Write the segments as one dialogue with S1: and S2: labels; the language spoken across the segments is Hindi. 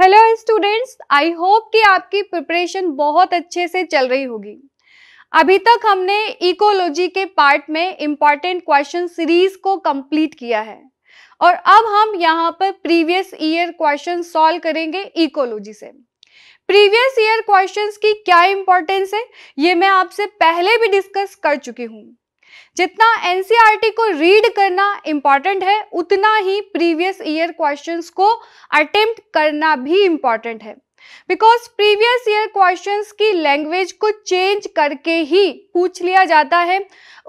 S1: हेलो स्टूडेंट्स आई होप कि आपकी प्रिपरेशन बहुत अच्छे से चल रही होगी अभी तक हमने इकोलॉजी के पार्ट में इम्पॉर्टेंट क्वेश्चन सीरीज को कंप्लीट किया है और अब हम यहाँ पर प्रीवियस ईयर क्वेश्चन सॉल्व करेंगे इकोलॉजी से प्रीवियस ईयर क्वेश्चंस की क्या इंपॉर्टेंस है ये मैं आपसे पहले भी डिस्कस कर चुकी हूँ जितना एनसीईआरटी e को रीड करना इंपॉर्टेंट है उतना ही प्रीवियस ईयर क्वेश्चंस को अटेम्प्ट करना भी इंपॉर्टेंट है बिकॉज प्रीवियस ईयर क्वेश्चंस की लैंग्वेज को चेंज करके ही पूछ लिया जाता है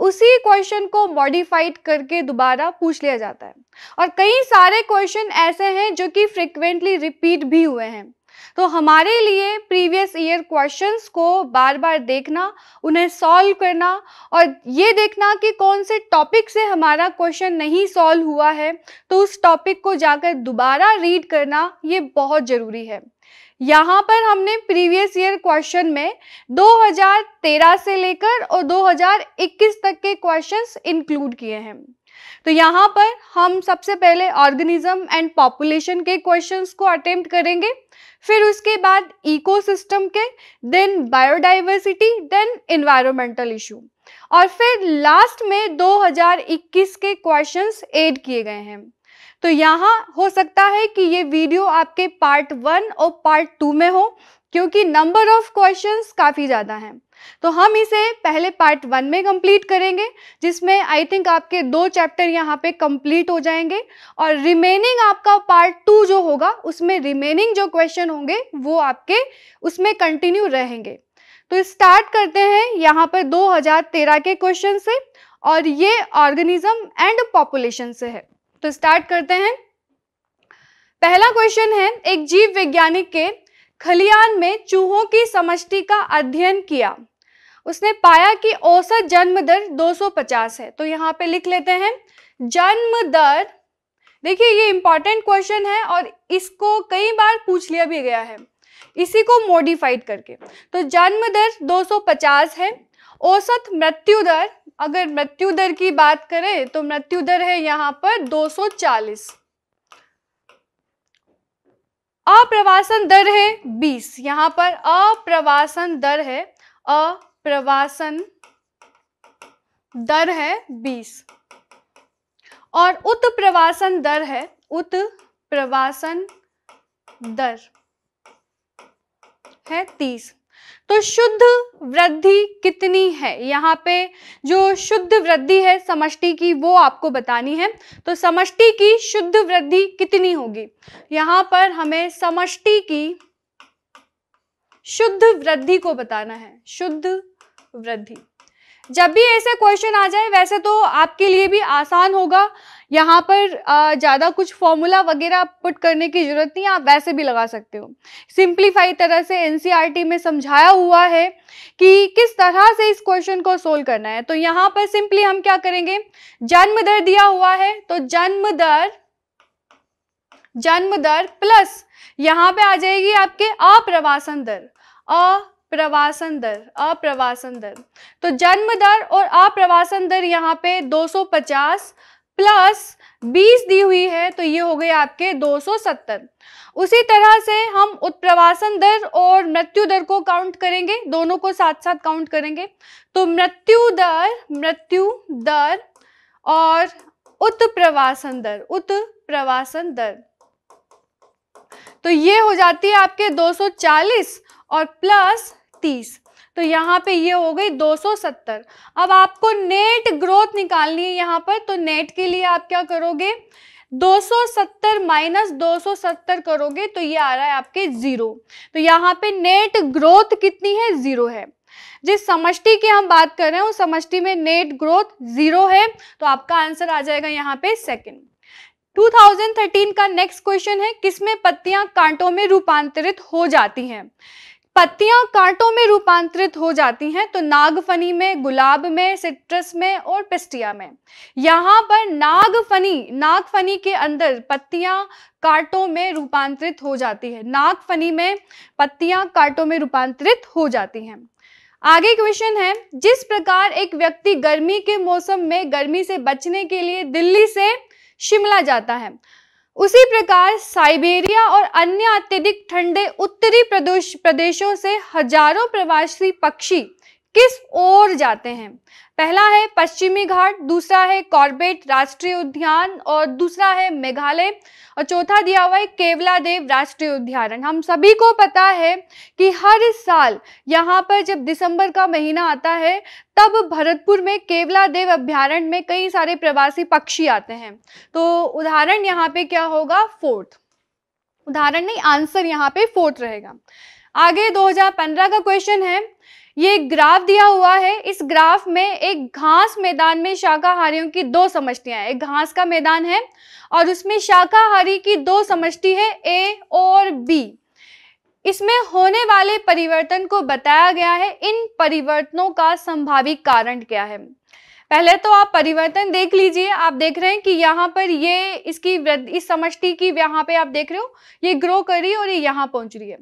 S1: उसी क्वेश्चन को मॉडिफाइड करके दोबारा पूछ लिया जाता है और कई सारे क्वेश्चन ऐसे हैं जो कि फ्रिक्वेंटली रिपीट भी हुए हैं तो हमारे लिए प्रीवियस ईयर क्वेश्चंस को बार बार देखना उन्हें सॉल्व करना और ये देखना कि कौन से टॉपिक से हमारा क्वेश्चन नहीं सॉल्व हुआ है तो उस टॉपिक को जाकर दोबारा रीड करना ये बहुत ज़रूरी है यहाँ पर हमने प्रीवियस ईयर क्वेश्चन में 2013 से लेकर और 2021 तक के क्वेश्चंस इंक्लूड किए हैं तो यहाँ पर हम सबसे पहले ऑर्गेनिज्म एंड पॉपुलेशन के क्वेश्चंस को अटेम्प्ट करेंगे फिर उसके बाद इकोसिस्टम के then biodiversity then environmental issue और फिर लास्ट में 2021 के क्वेश्चंस ऐड किए गए हैं तो यहाँ हो सकता है कि ये वीडियो आपके पार्ट वन और पार्ट टू में हो क्योंकि नंबर ऑफ क्वेश्चंस काफ़ी ज़्यादा हैं तो हम इसे पहले पार्ट वन में कंप्लीट करेंगे जिसमें आई थिंक आपके दो चैप्टर यहाँ पे कंप्लीट हो जाएंगे और रिमेनिंग आपका पार्ट टू जो होगा उसमें रिमेनिंग जो क्वेश्चन होंगे वो आपके उसमें कंटिन्यू रहेंगे तो स्टार्ट करते हैं यहाँ पर दो के क्वेश्चन से और ये ऑर्गेनिज्म एंड पॉपुलेशन से है तो स्टार्ट करते हैं पहला क्वेश्चन है एक जीव वैज्ञानिक के खलियान में चूहों की समष्टि का अध्ययन किया उसने पाया कि औसत जन्म दर 250 है तो यहाँ पे लिख लेते हैं जन्म दर देखिए ये इंपॉर्टेंट क्वेश्चन है और इसको कई बार पूछ लिया भी गया है इसी को मॉडिफाइड करके तो जन्म दर 250 है औसत मृत्यु दर अगर मृत्यु दर की बात करें तो मृत्यु दर है यहाँ पर 240 अप्रवासन दर है 20 यहाँ पर अप्रवासन दर है अ प्रवासन दर है 20 और उत प्रवासन दर है उत प्रवासन दर है 30 तो शुद्ध वृद्धि कितनी है यहाँ पे जो शुद्ध वृद्धि है समष्टि की वो आपको बतानी है तो समष्टि की शुद्ध वृद्धि कितनी होगी यहाँ पर हमें समष्टि की शुद्ध वृद्धि को बताना है शुद्ध वृद्धि जब भी ऐसे क्वेश्चन आ जाए वैसे तो आपके लिए भी आसान होगा यहाँ पर ज़्यादा कुछ फॉर्मूला वगैरह पुट करने की ज़रूरत नहीं आप वैसे भी लगा सकते हो सिंप्लीफाई तरह से एनसीईआरटी e में समझाया हुआ है कि किस तरह से इस क्वेश्चन को सोल्व करना है तो यहाँ पर सिंपली हम क्या करेंगे जन्म दर दिया हुआ है तो जन्म दर जन्म दर प्लस यहाँ पे आ जाएगी आपके अप्रवासन दर प्रवासन दर अप्रवासन दर तो जन्म दर और अप्रवासन दर यहाँ पे 250 प्लस 20 दी हुई है तो ये हो गए आपके 270 उसी तरह से हम उत्प्रवासन दर और मृत्यु दर को काउंट करेंगे दोनों को साथ साथ काउंट करेंगे तो मृत्यु दर मृत्यु दर और उत्प्रवासन दर उत्प्रवासन दर तो ये हो जाती है आपके 240 और प्लस तीस तो यहाँ पे ये हो गई 270 अब आपको नेट ग्रोथ निकालनी है यहाँ पर तो नेट के लिए आप क्या करोगे 270 माइनस 270 करोगे तो ये आ रहा है आपके जीरो तो यहाँ पे नेट ग्रोथ कितनी है जीरो है जिस समष्टि की हम बात कर रहे हैं उस समष्टि में नेट ग्रोथ जीरो है तो आपका आंसर आ जाएगा यहाँ पे सेकंड 2013 का नेक्स्ट क्वेश्चन है किसमें पत्तियां कांटों में रूपांतरित हो जाती हैं पत्तियां कांटों में रूपांतरित हो जाती हैं तो नागफनी में गुलाब में सिट्रस में और पिस्टिया में यहाँ पर नागफनी नागफनी के अंदर पत्तियां कांटों में रूपांतरित हो जाती है नागफनी में पत्तियां कांटों में रूपांतरित हो जाती हैं आगे क्वेश्चन है जिस प्रकार एक व्यक्ति गर्मी के मौसम में गर्मी से बचने के लिए दिल्ली से शिमला जाता है उसी प्रकार साइबेरिया और अन्य अत्यधिक ठंडे उत्तरी प्रदेशों से हजारों प्रवासी पक्षी किस ओर जाते हैं पहला है पश्चिमी घाट दूसरा है कॉर्बेट राष्ट्रीय उद्यान और दूसरा है मेघालय और चौथा दिया हुआ है केवला देव राष्ट्रीय उद्यान हम सभी को पता है कि हर साल यहाँ पर जब दिसंबर का महीना आता है तब भरतपुर में केवला देव अभ्यारण्य में कई सारे प्रवासी पक्षी आते हैं तो उदाहरण यहाँ पे क्या होगा फोर्थ उदाहरण नहीं आंसर यहाँ पे फोर्थ रहेगा आगे 2015 का क्वेश्चन है ये ग्राफ दिया हुआ है इस ग्राफ में एक घास मैदान में शाकाहारियों की दो समष्टियां हैं एक घास का मैदान है और उसमें शाकाहारी की दो समष्टि है ए और बी इसमें होने वाले परिवर्तन को बताया गया है इन परिवर्तनों का संभावित कारण क्या है पहले तो आप परिवर्तन देख लीजिए आप देख रहे हैं कि यहाँ पर ये इसकी इस समष्टि की यहाँ पे आप देख रहे हो ये ग्रो कर रही है और ये यहाँ पहुंच रही है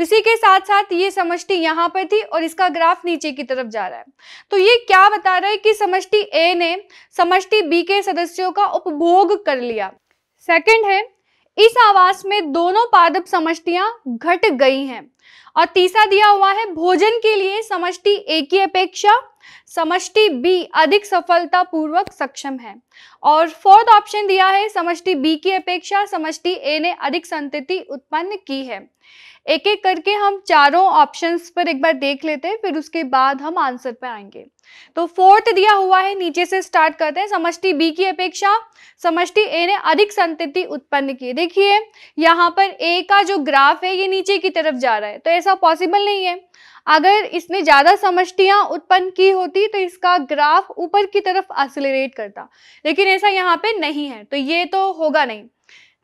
S1: इसी के साथ साथ ये समष्टि यहाँ पर थी और इसका ग्राफ नीचे की तरफ जा रहा है तो ये क्या बता रहा है कि समष्टि ए ने समष्टि बी के सदस्यों का उपभोग कर लिया सेकंड है इस आवास में दोनों पादप समष्टियां घट गई हैं और तीसरा दिया हुआ है भोजन के लिए समष्टि ए की अपेक्षा समष्टि बी अधिक सफलता पूर्वक सक्षम है और फोर्थ ऑप्शन दिया है समष्टि बी की अपेक्षा समष्टि ए ने अधिक संतति उत्पन्न की है एक एक करके हम चारों ऑप्शंस पर एक बार देख लेते हैं फिर उसके बाद हम आंसर पे आएंगे तो फोर्थ दिया हुआ है नीचे से स्टार्ट करते हैं समष्टि बी की अपेक्षा समष्टि ए ने अधिक संतति उत्पन्न की देखिए यहाँ पर ए का जो ग्राफ है ये नीचे की तरफ जा रहा है तो ऐसा पॉसिबल नहीं है अगर इसने ज़्यादा समष्टियाँ उत्पन्न की होती तो इसका ग्राफ ऊपर की तरफ एक्सिलेट करता लेकिन ऐसा यहाँ पे नहीं है तो ये तो होगा नहीं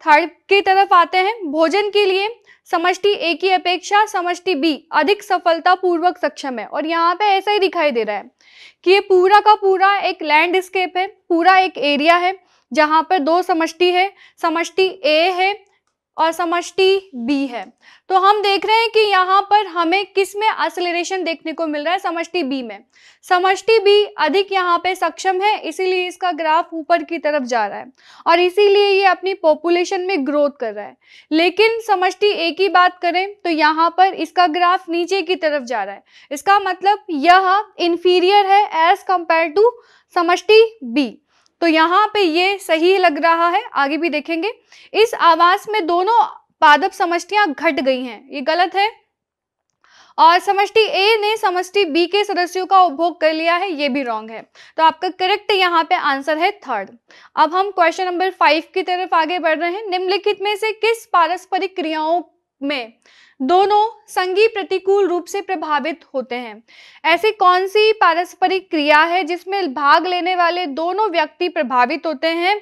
S1: थर्ड की तरफ आते हैं भोजन के लिए समष्टि ए की अपेक्षा समष्टि बी अधिक सफलता पूर्वक सक्षम है और यहाँ पे ऐसा ही दिखाई दे रहा है कि ये पूरा का पूरा एक लैंडस्केप है पूरा एक एरिया है जहाँ पर दो समष्टि है समष्टि ए है और समष्टि बी है तो हम देख रहे हैं कि यहाँ पर हमें किस में असलेशन देखने को मिल रहा है समष्टि बी में समष्टि बी अधिक यहाँ पे सक्षम है इसीलिए इसका ग्राफ ऊपर की तरफ जा रहा है और इसीलिए ये अपनी पॉपुलेशन में ग्रोथ कर रहा है लेकिन समष्टि ए की बात करें तो यहाँ पर इसका ग्राफ नीचे की तरफ जा रहा है इसका मतलब यह इन्फीरियर है एज कंपेयर टू समष्टि बी तो यहाँ पे ये सही लग रहा है आगे भी देखेंगे इस आवास में दोनों पादप समष्टियां घट गई हैं ये गलत है और समष्टि ए ने समष्टि बी के सदस्यों का उपभोग कर लिया है ये भी रॉन्ग है तो आपका करेक्ट यहाँ पे आंसर है थर्ड अब हम क्वेश्चन नंबर फाइव की तरफ आगे बढ़ रहे हैं निम्नलिखित में से किस पारस्परिक क्रियाओं में दोनों संगी प्रतिकूल रूप से प्रभावित होते हैं ऐसी कौन सी पारस्परिक क्रिया है जिसमें भाग लेने वाले दोनों व्यक्ति प्रभावित होते हैं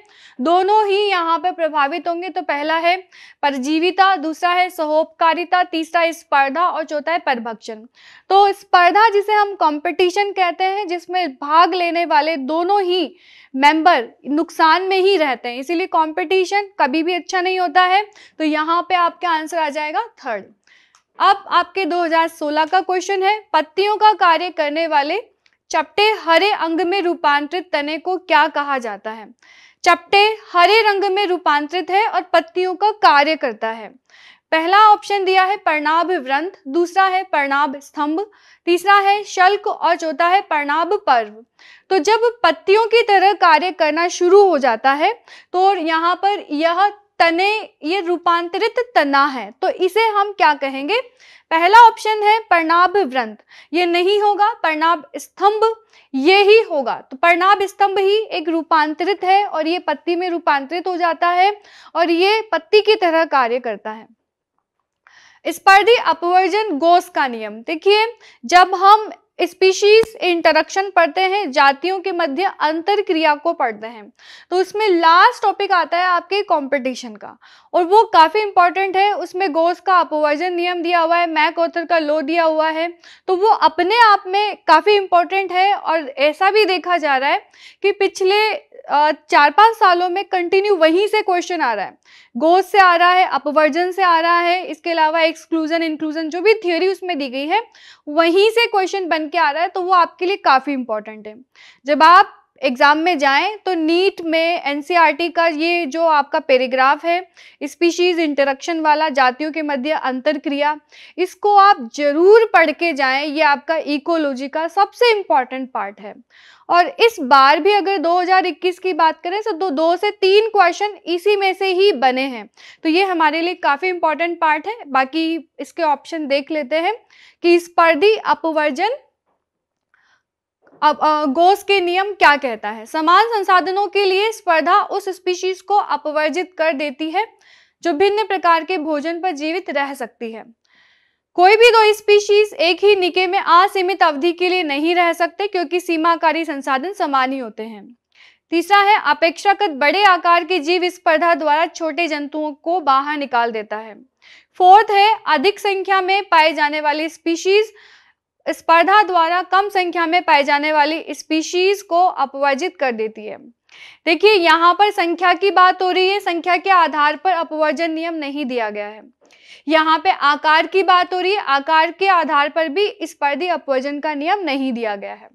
S1: दोनों ही यहाँ पर प्रभावित होंगे तो पहला है परजीविता दूसरा है सहोपकारिता तीसरा स्पर्धा और चौथा है परभक्षण तो स्पर्धा जिसे हम कॉम्पिटिशन कहते हैं जिसमें भाग लेने वाले दोनों ही मेंबर नुकसान में ही रहते हैं इसीलिए कंपटीशन कभी भी अच्छा नहीं होता है तो यहाँ पे आपका आंसर आ जाएगा थर्ड अब आपके 2016 का क्वेश्चन है पत्तियों का कार्य करने वाले चपटे हरे अंग में रूपांतरित तने को क्या कहा जाता है चपटे हरे रंग में रूपांतरित है और पत्तियों का कार्य करता है पहला ऑप्शन दिया है परनाभ व्रंथ दूसरा है परनाभ स्तंभ तीसरा है शल्क और चौथा है परनाभ पर्व तो जब पत्तियों की तरह कार्य करना शुरू हो जाता है तो यहाँ पर यह तने ये रूपांतरित तना है तो इसे हम क्या कहेंगे पहला ऑप्शन है पर्णाभ व्रंथ ये नहीं होगा पर्णाभ स्तंभ ये ही होगा तो पर्णाभ स्तंभ ही एक रूपांतरित है और ये पत्ती में रूपांतरित हो जाता है और ये पत्ती की तरह कार्य करता है स्पर्धी अपवर्जन गोस का नियम देखिए जब हम स्पीशीज इंटरक्शन पढ़ते हैं जातियों के मध्य अंतर क्रिया को पढ़ते हैं तो इसमें लास्ट टॉपिक आता है आपके कंपटीशन का और वो काफ़ी इंपॉर्टेंट है उसमें गोस का अपवर्जन नियम दिया हुआ है मैक ऑथर का लो दिया हुआ है तो वो अपने आप में काफ़ी इंपॉर्टेंट है और ऐसा भी देखा जा रहा है कि पिछले चार पाँच सालों में कंटिन्यू वहीं से क्वेश्चन आ रहा है गोज से आ रहा है अपवर्जन से आ रहा है इसके अलावा एक्सक्लूजन इंक्लूजन जो भी थियोरी उसमें दी गई है वहीं से क्वेश्चन बन के आ रहा है तो वो आपके लिए काफ़ी इंपॉर्टेंट है जब आप एग्ज़ाम में जाएं तो नीट में एनसीईआरटी e का ये जो आपका पैराग्राफ है स्पीशीज़ इंटरक्शन वाला जातियों के मध्य अंतर क्रिया इसको आप ज़रूर पढ़ के जाएं ये आपका इकोलॉजी का सबसे इंपॉर्टेंट पार्ट है और इस बार भी अगर 2021 की बात करें तो दो, दो से तीन क्वेश्चन इसी में से ही बने हैं तो ये हमारे लिए काफ़ी इंपॉर्टेंट पार्ट है बाकी इसके ऑप्शन देख लेते हैं कि स्पर्धी अपवर्जन अब गोस के नियम क्या कहता है समान संसाधनों के लिए स्पर्धा उस स्पीशीज को अपवर्जित कर देती है जो भिन्न प्रकार के भोजन पर जीवित रह सकती है कोई भी दो स्पीशीज एक ही निके में असीमित अवधि के लिए नहीं रह सकते क्योंकि सीमाकारी संसाधन समान ही होते हैं तीसरा है अपेक्षाकृत बड़े आकार के जीव स्पर्धा द्वारा छोटे जंतुओं को बाहर निकाल देता है फोर्थ है अधिक संख्या में पाए जाने वाली स्पीशीज स्पर्धा द्वारा कम संख्या में पाए जाने वाली स्पीशीज को अपवर्जित कर देती है देखिए यहाँ पर संख्या की बात हो रही है संख्या के आधार पर अपवर्जन नियम नहीं दिया गया है यहाँ पे आकार की बात हो रही है आकार के आधार पर भी इस पर्दी अपवर्जन का नियम नहीं दिया गया है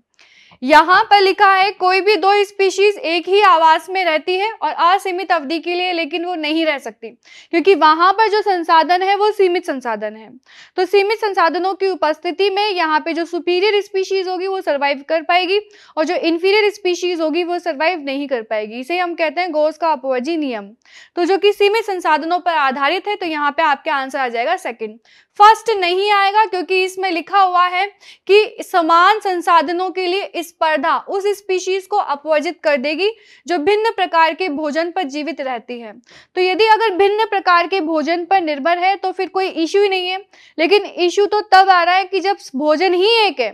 S1: यहाँ पर लिखा है कोई भी दो स्पीशीज एक ही आवास में रहती है और असीमित अवधि के लिए लेकिन वो नहीं रह सकती क्योंकि वहां पर जो संसाधन है वो सीमित संसाधन है तो सीमित संसाधनों की उपस्थिति में यहाँ पे जो सुपीरियर स्पीशीज होगी वो सर्वाइव कर पाएगी और जो इन्फीरियर स्पीशीज होगी वो सर्वाइव नहीं कर पाएगी इसे हम कहते हैं गोस का अपवर्जी नियम तो जो कि सीमित संसाधनों पर आधारित है तो यहाँ पे आपका आंसर आ जाएगा सेकेंड फर्स्ट नहीं आएगा क्योंकि इसमें लिखा हुआ है कि समान संसाधनों के लिए स्पर्धा उस स्पीशीज को अपवर्जित कर देगी जो भिन्न प्रकार के भोजन पर जीवित रहती है तो यदि अगर भिन्न प्रकार के भोजन पर निर्भर है तो फिर कोई इश्यू ही नहीं है लेकिन इश्यू तो तब आ रहा है कि जब भोजन ही एक है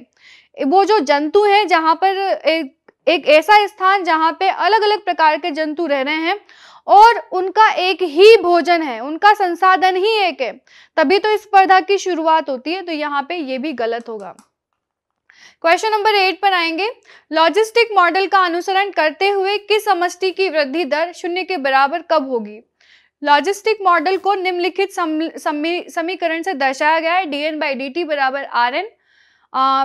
S1: वो जो जंतु है जहाँ पर एक एक ऐसा स्थान जहाँ पे अलग अलग प्रकार के जंतु रह रहे हैं और उनका एक ही भोजन है उनका संसाधन ही एक है तभी तो इस स्पर्धा की शुरुआत होती है तो यहाँ पे ये भी गलत होगा क्वेश्चन नंबर एट पर आएंगे लॉजिस्टिक मॉडल का अनुसरण करते हुए किस समष्टि की वृद्धि दर शून्य के बराबर कब होगी लॉजिस्टिक मॉडल को निम्नलिखित समीकरण से दर्शाया गया है D N by D T बराबर आर एन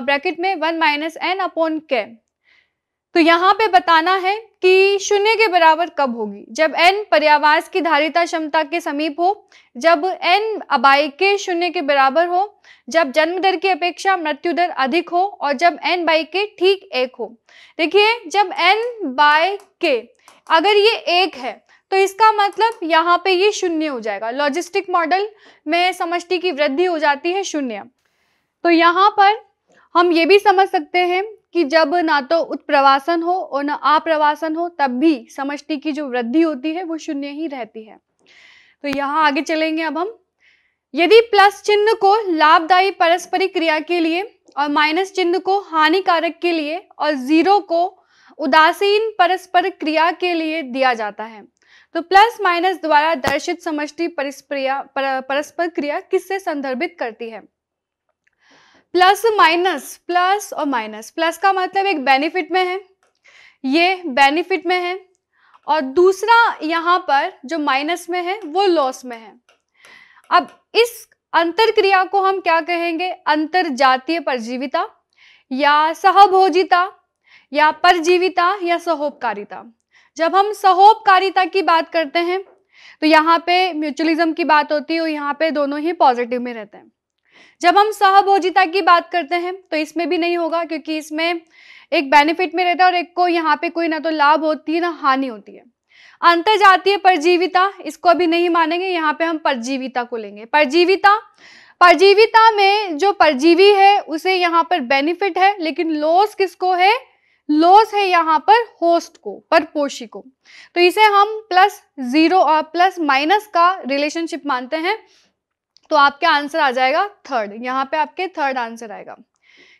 S1: ब्रैकेट में one minus N upon K तो यहाँ पे बताना है कि शून्य के बराबर कब होगी जब n पर्यावास की धारिता क्षमता के समीप हो जब n अबाई के शून्य के बराबर हो जब जन्म दर की अपेक्षा मृत्यु दर अधिक हो और जब n बाई के ठीक एक हो देखिए जब n बाय के अगर ये एक है तो इसका मतलब यहाँ पे ये शून्य हो जाएगा लॉजिस्टिक मॉडल में समष्टि की वृद्धि हो जाती है शून्य तो यहाँ पर हम ये भी समझ सकते हैं कि जब ना तो उत्प्रवासन हो और ना आप्रवासन हो तब भी समष्टि की जो वृद्धि होती है वो शून्य ही रहती है तो यहाँ आगे चलेंगे अब हम यदि प्लस चिन्ह को लाभदायी परस्परिक क्रिया के लिए और माइनस चिन्ह को हानिकारक के लिए और जीरो को उदासीन परस्पर क्रिया के लिए दिया जाता है तो प्लस माइनस द्वारा दर्शित समष्टि परस्पर क्रिया किससे संदर्भित करती है प्लस माइनस प्लस और माइनस प्लस का मतलब एक बेनिफिट में है ये बेनिफिट में है और दूसरा यहाँ पर जो माइनस में है वो लॉस में है अब इस अंतर क्रिया को हम क्या कहेंगे अंतर जातीय परजीविता या सहभोजिता या परजीविता या सहोपकारिता जब हम सहोपकारिता की बात करते हैं तो यहाँ पे म्यूचुअलिज्म की बात होती है और यहाँ पे दोनों ही पॉजिटिव में रहते हैं जब हम सहभोजिता की बात करते हैं तो इसमें भी नहीं होगा क्योंकि इसमें एक बेनिफिट में रहता है और एक को यहाँ पे कोई ना तो लाभ होती है ना हानि होती है जातीय परजीविता इसको अभी नहीं मानेंगे यहाँ पे हम परजीविता को लेंगे परजीविता परजीविता में जो परजीवी है उसे यहाँ पर बेनिफिट है लेकिन लॉस किसको है लॉस है यहाँ पर होस्ट को पर पोषी को तो इसे हम प्लस जीरो और प्लस माइनस का रिलेशनशिप मानते हैं तो आपका आंसर आ जाएगा थर्ड यहाँ पे आपके थर्ड आंसर आएगा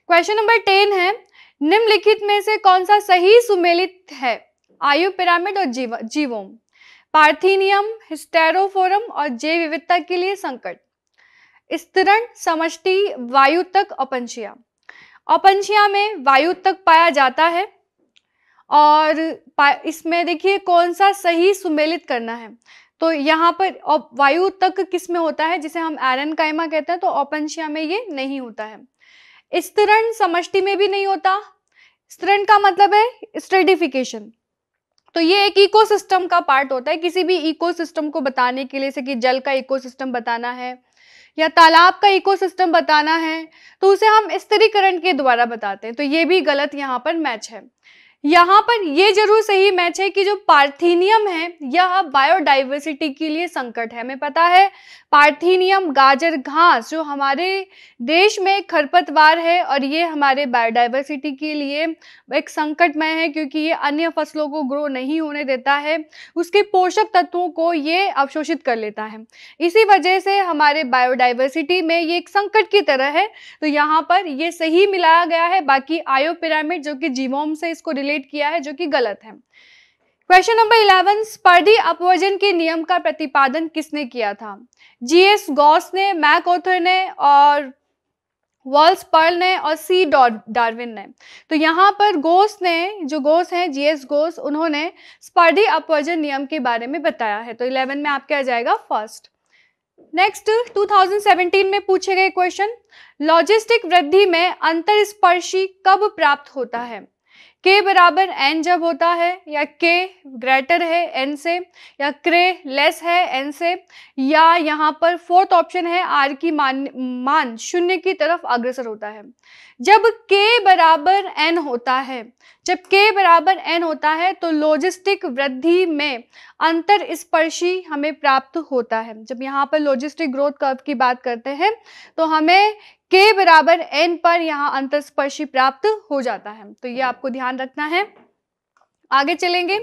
S1: क्वेश्चन नंबर टेन है निम्नलिखित में से कौन सा सही सुमेलित है आयु पिरामिड और जीव जीवोम पार्थिनियम हिस्टेरोफोरम और जैव विविधता के लिए संकट स्तरण समष्टि वायु तक अपंशिया अपंशिया में वायु तक पाया जाता है और इसमें देखिए कौन सा सही सुमेलित करना है तो यहाँ पर वायु तक किस में होता है जिसे हम एरन कायमा कहते हैं तो ओपनशिया में ये नहीं होता है स्तरण समष्टि में भी नहीं होता स्तरण का मतलब है स्ट्रेटिफिकेशन तो ये एक इकोसिस्टम का पार्ट होता है किसी भी इकोसिस्टम को बताने के लिए जैसे कि जल का इकोसिस्टम बताना है या तालाब का इकोसिस्टम बताना है तो उसे हम स्तरीकरण के द्वारा बताते हैं तो ये भी गलत यहाँ पर मैच है यहाँ पर ये जरूर सही मैच है कि जो पार्थीनियम है यह बायोडाइवर्सिटी के लिए संकट है हमें पता है पार्थीनियम गाजर घास जो हमारे देश में खरपतवार है और ये हमारे बायोडाइवर्सिटी के लिए एक संकटमय है क्योंकि ये अन्य फसलों को ग्रो नहीं होने देता है उसके पोषक तत्वों को ये अवशोषित कर लेता है इसी वजह से हमारे बायोडाइवर्सिटी में ये एक संकट की तरह है तो यहाँ पर ये सही मिलाया गया है बाकी आयो पिरामिड जो कि जीवोम से इसको रिलेट कैलकुलेट किया है जो कि गलत है क्वेश्चन नंबर इलेवन स्पर्धी अपवर्जन के नियम का प्रतिपादन किसने किया था जीएस गॉस ने मैक ऑथर ने और वॉल्स पर्ल ने और सी डॉट डार्विन ने तो यहाँ पर गोस ने जो गोस हैं जीएस गोस उन्होंने स्पर्धी अपवर्जन नियम के बारे में बताया है तो इलेवन में आपके आ जाएगा फर्स्ट नेक्स्ट 2017 में पूछे गए क्वेश्चन लॉजिस्टिक वृद्धि में अंतर स्पर्शी कब प्राप्त होता है के बराबर एन जब होता है या के ग्रेटर है एन से या क्रे लेस है एन से या यहाँ पर फोर्थ ऑप्शन है आर की मान मान शून्य की तरफ अग्रसर होता है जब के बराबर एन होता है जब के बराबर एन होता है तो लॉजिस्टिक वृद्धि में अंतर स्पर्शी हमें प्राप्त होता है जब यहाँ पर लॉजिस्टिक ग्रोथ कर्व की बात करते हैं तो हमें के बराबर एन पर यहाँ अंतस्पर्शी प्राप्त हो जाता है तो ये आपको ध्यान रखना है आगे चलेंगे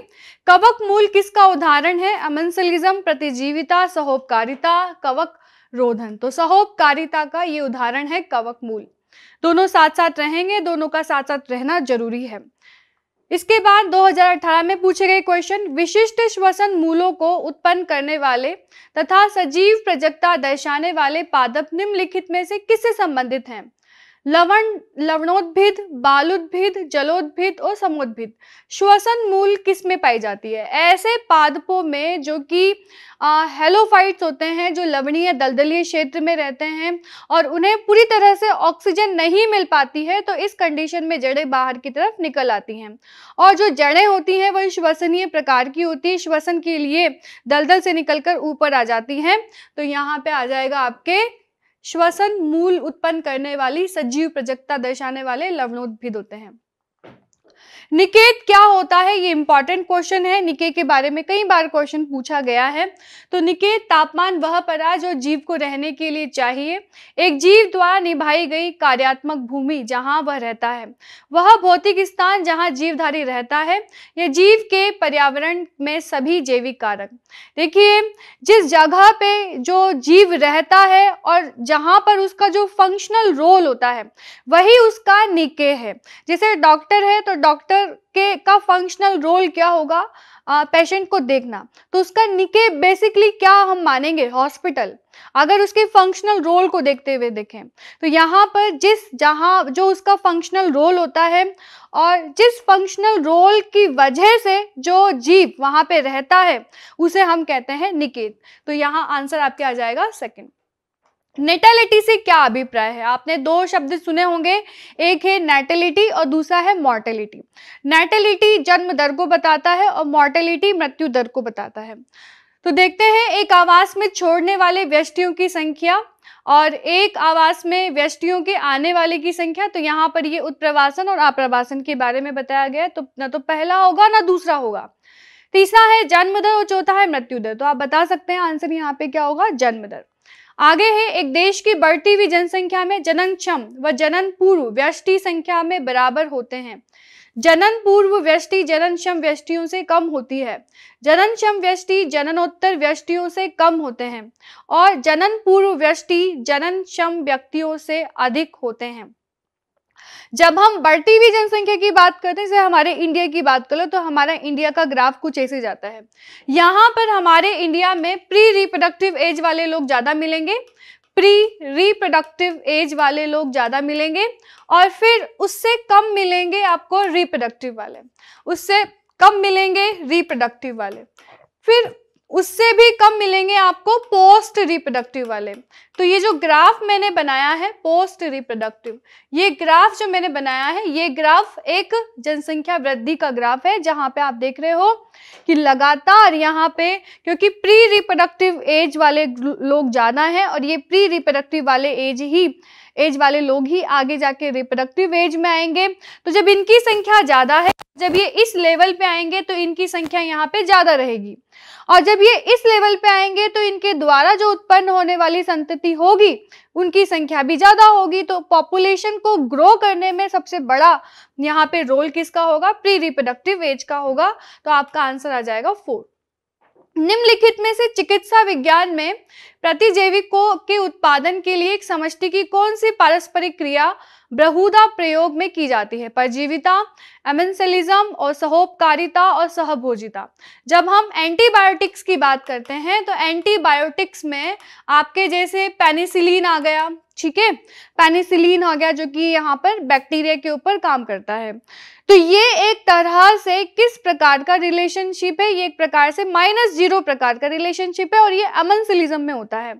S1: कवक मूल किसका उदाहरण है अमनसलिज्म प्रतिजीविता सहोपकारिता कवक रोधन तो सहोपकारिता का ये उदाहरण है कवक मूल दोनों साथ साथ रहेंगे दोनों का साथ साथ रहना जरूरी है इसके बाद 2018 में पूछे गए क्वेश्चन विशिष्ट श्वसन मूलों को उत्पन्न करने वाले तथा सजीव प्रजक्ता दर्शाने वाले पादप निम्नलिखित में से किससे संबंधित हैं लवण लवणोद्भिद बालुद्भिद जलोद्भिद और समोद्भिद श्वसन मूल किस में पाई जाती है ऐसे पादपों में जो कि हेलोफाइट्स होते हैं जो लवणीय दलदलीय क्षेत्र में रहते हैं और उन्हें पूरी तरह से ऑक्सीजन नहीं मिल पाती है तो इस कंडीशन में जड़ें बाहर की तरफ निकल आती हैं और जो जड़ें होती हैं वह श्वसनीय प्रकार की होती है श्वसन के लिए दलदल से निकल ऊपर आ जाती हैं तो यहाँ पर आ जाएगा आपके श्वसन मूल उत्पन्न करने वाली सजीव प्रजक्ता दर्शाने वाले लवणोद्भिद होते हैं निकेत क्या होता है ये इंपॉर्टेंट क्वेश्चन है निकेत के बारे में कई बार क्वेश्चन पूछा गया है तो निकेत तापमान वह परा जो जीव को रहने के लिए चाहिए एक जीव द्वारा निभाई गई कार्यात्मक भूमि जहाँ वह रहता है वह भौतिक स्थान जहाँ जीवधारी रहता है यह जीव के पर्यावरण में सभी जैविक कारक देखिए जिस जगह पे जो जीव रहता है और जहां पर उसका जो फंक्शनल रोल होता है वही उसका निके है जैसे डॉक्टर है तो डॉक्टर डॉक्टर के का फंक्शनल रोल क्या होगा पेशेंट को देखना तो उसका निके बेसिकली क्या हम मानेंगे हॉस्पिटल अगर उसके फंक्शनल रोल को देखते हुए देखें तो यहाँ पर जिस जहाँ जो उसका फंक्शनल रोल होता है और जिस फंक्शनल रोल की वजह से जो जीव वहाँ पे रहता है उसे हम कहते हैं निकेत तो यहाँ आंसर आपके आ जाएगा सेकंड नेटेलिटी से क्या अभिप्राय है आपने दो शब्द सुने होंगे एक है नेटेलिटी और दूसरा है मॉर्टेलिटी नेटेलिटी जन्म दर को बताता है और मॉर्टेलिटी मृत्यु दर को बताता है तो देखते हैं एक आवास में छोड़ने वाले व्यष्टियों की संख्या और एक आवास में व्यष्टियों के आने वाले की संख्या तो यहाँ पर ये उत्प्रवासन और आप्रवासन के बारे में बताया गया तो न तो पहला होगा ना दूसरा होगा तीसरा है जन्म दर और चौथा है मृत्यु दर तो आप बता सकते हैं आंसर यहाँ पे क्या होगा जन्म दर आगे है एक देश की बढ़ती हुई जनसंख्या में जनन क्षम व जनन पूर्व व्यष्टि संख्या में बराबर होते हैं जनन पूर्व व्यष्टि जनन क्षम व्यष्टियों से कम होती है जनन क्षम व्यष्टि जननोत्तर व्यष्टियों से कम होते हैं और जनन पूर्व व्यष्टि जनन क्षम व्यक्तियों से अधिक होते हैं जब हम बढ़ती हुई जनसंख्या की बात करते हैं जैसे हमारे इंडिया की बात कर लो तो हमारा इंडिया का ग्राफ कुछ ऐसे जाता है यहाँ पर हमारे इंडिया में प्री रिप्रोडक्टिव एज वाले लोग ज़्यादा मिलेंगे प्री रिप्रोडक्टिव एज वाले लोग ज़्यादा मिलेंगे और फिर उससे कम मिलेंगे आपको रिप्रोडक्टिव वाले उससे कम मिलेंगे रिप्रोडक्टिव वाले फिर उससे भी कम मिलेंगे आपको पोस्ट रिप्रोडक्टिव वाले तो ये जो ग्राफ मैंने बनाया है पोस्ट रिप्रोडक्टिव ये ग्राफ जो मैंने बनाया है ये ग्राफ एक जनसंख्या वृद्धि का ग्राफ है जहाँ पे आप देख रहे हो कि लगातार यहाँ पे क्योंकि प्री रिप्रोडक्टिव एज वाले लोग ज़्यादा हैं और ये प्री रिप्रोडक्टिव वाले एज ही एज वाले लोग ही आगे जाके रिप्रोडक्टिव एज में आएंगे तो जब इनकी संख्या ज़्यादा है जब ये इस लेवल पे आएंगे तो इनकी संख्या यहाँ पे ज़्यादा रहेगी और जब ये इस लेवल पे आएंगे तो इनके द्वारा जो उत्पन्न होने वाली संतति होगी उनकी संख्या भी ज़्यादा होगी तो पॉपुलेशन को ग्रो करने में सबसे बड़ा यहाँ पे रोल किसका होगा प्री रिप्रोडक्टिव एज का होगा तो आपका आंसर आ जाएगा फोर निम्नलिखित में से चिकित्सा विज्ञान में प्रतिजैविकों के उत्पादन के लिए एक समष्टि की कौन सी पारस्परिक क्रिया ब्रहुदा प्रयोग में की जाती है परजीविता एमेंसलिज्म और सहोपकारिता और सहभोजिता जब हम एंटीबायोटिक्स की बात करते हैं तो एंटीबायोटिक्स में आपके जैसे पेनिसिलिन आ गया ठीक है पेनिसिलिन आ गया जो कि यहाँ पर बैक्टीरिया के ऊपर काम करता है तो ये एक तरह से किस प्रकार का रिलेशनशिप है ये एक प्रकार से माइनस जीरो प्रकार का रिलेशनशिप है और ये अमनसिलिज्म में होता है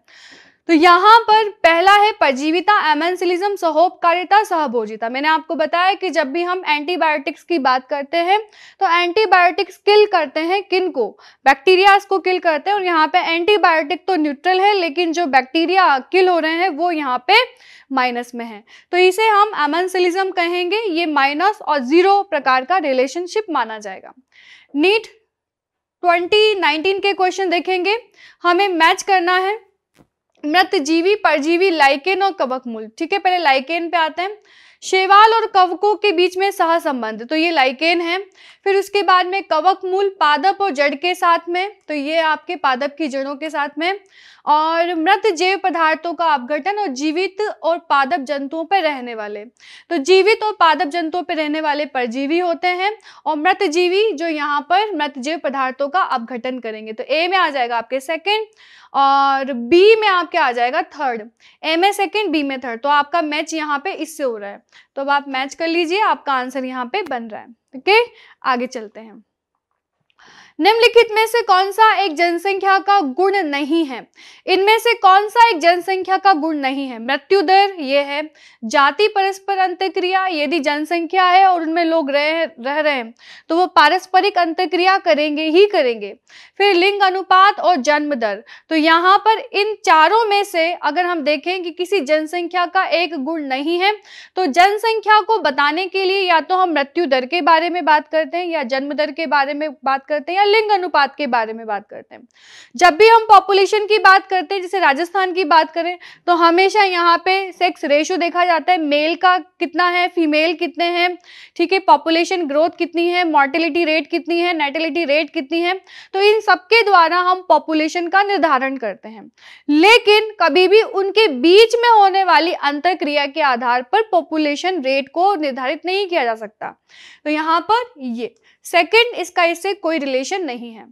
S1: तो यहाँ पर पहला है परजीविता एमेंसिलिज्म सहोपकारिता सहभोजिता मैंने आपको बताया कि जब भी हम एंटीबायोटिक्स की बात करते हैं तो एंटीबायोटिक्स किल करते हैं किन को बैक्टीरियाज को किल करते हैं और यहाँ पे एंटीबायोटिक तो न्यूट्रल है लेकिन जो बैक्टीरिया किल हो रहे हैं वो यहाँ पे माइनस में है तो इसे हम एमेंसिलिज्म कहेंगे ये माइनस और जीरो प्रकार का रिलेशनशिप माना जाएगा नीट 2019 के क्वेश्चन देखेंगे हमें मैच करना है मृतजीवी परजीवी लाइकेन और कवक मूल ठीक है पहले लाइकेन पे आते हैं शेवाल और कवकों के बीच में सहसंबंध तो ये लाइकेन है फिर उसके बाद में कवक मूल पादप और जड़ के साथ में तो ये आपके पादप की जड़ों के साथ में और मृत जैव पदार्थों का अपघटन और जीवित और पादप जंतुओं पर रहने वाले तो जीवित और पादप जंतुओं पर रहने वाले परजीवी होते हैं और मृत जीवी जो यहाँ पर मृत जैव पदार्थों का अपघटन करेंगे तो ए में आ जाएगा आपके सेकेंड और बी में आपके आ जाएगा third M A second B में थर्ड तो आपका मैच यहाँ पे इससे हो रहा है तो अब आप मैच कर लीजिए आपका आंसर यहाँ पे बन रहा है ओके आगे चलते हैं निम्नलिखित में से कौन सा एक जनसंख्या का गुण नहीं है इनमें से कौन सा एक जनसंख्या का गुण नहीं है मृत्यु दर ये है जाति परस्पर अंत्यक्रिया यदि जनसंख्या है और उनमें लोग रह रह रहे हैं तो वो पारस्परिक अंत्यक्रिया करेंगे ही करेंगे फिर लिंग अनुपात और जन्म दर तो यहाँ पर इन चारों में से अगर हम देखें कि किसी जनसंख्या का एक गुण नहीं है तो जनसंख्या को बताने के लिए या तो हम मृत्यु दर के बारे में बात करते हैं या जन्म दर के बारे में बात करते हैं या लिंग अनुपात के बारे में बात करते हैं जब भी हम पॉपुलेशन की बात करते हैं जैसे राजस्थान की बात करें तो हमेशा यहाँ पे सेक्स रेशो देखा जाता है मेल का कितना है फीमेल कितने हैं ठीक है पॉपुलेशन ग्रोथ कितनी है मॉर्टिलिटी रेट कितनी है नेटिलिटी रेट कितनी है तो इन सबके द्वारा हम पॉपुलेशन का निर्धारण करते हैं लेकिन कभी भी उनके बीच में होने वाली अंतर क्रिया के आधार पर पॉपुलेशन रेट को निर्धारित नहीं किया जा सकता तो यहां पर ये सेकंड इसका इससे कोई रिलेशन नहीं है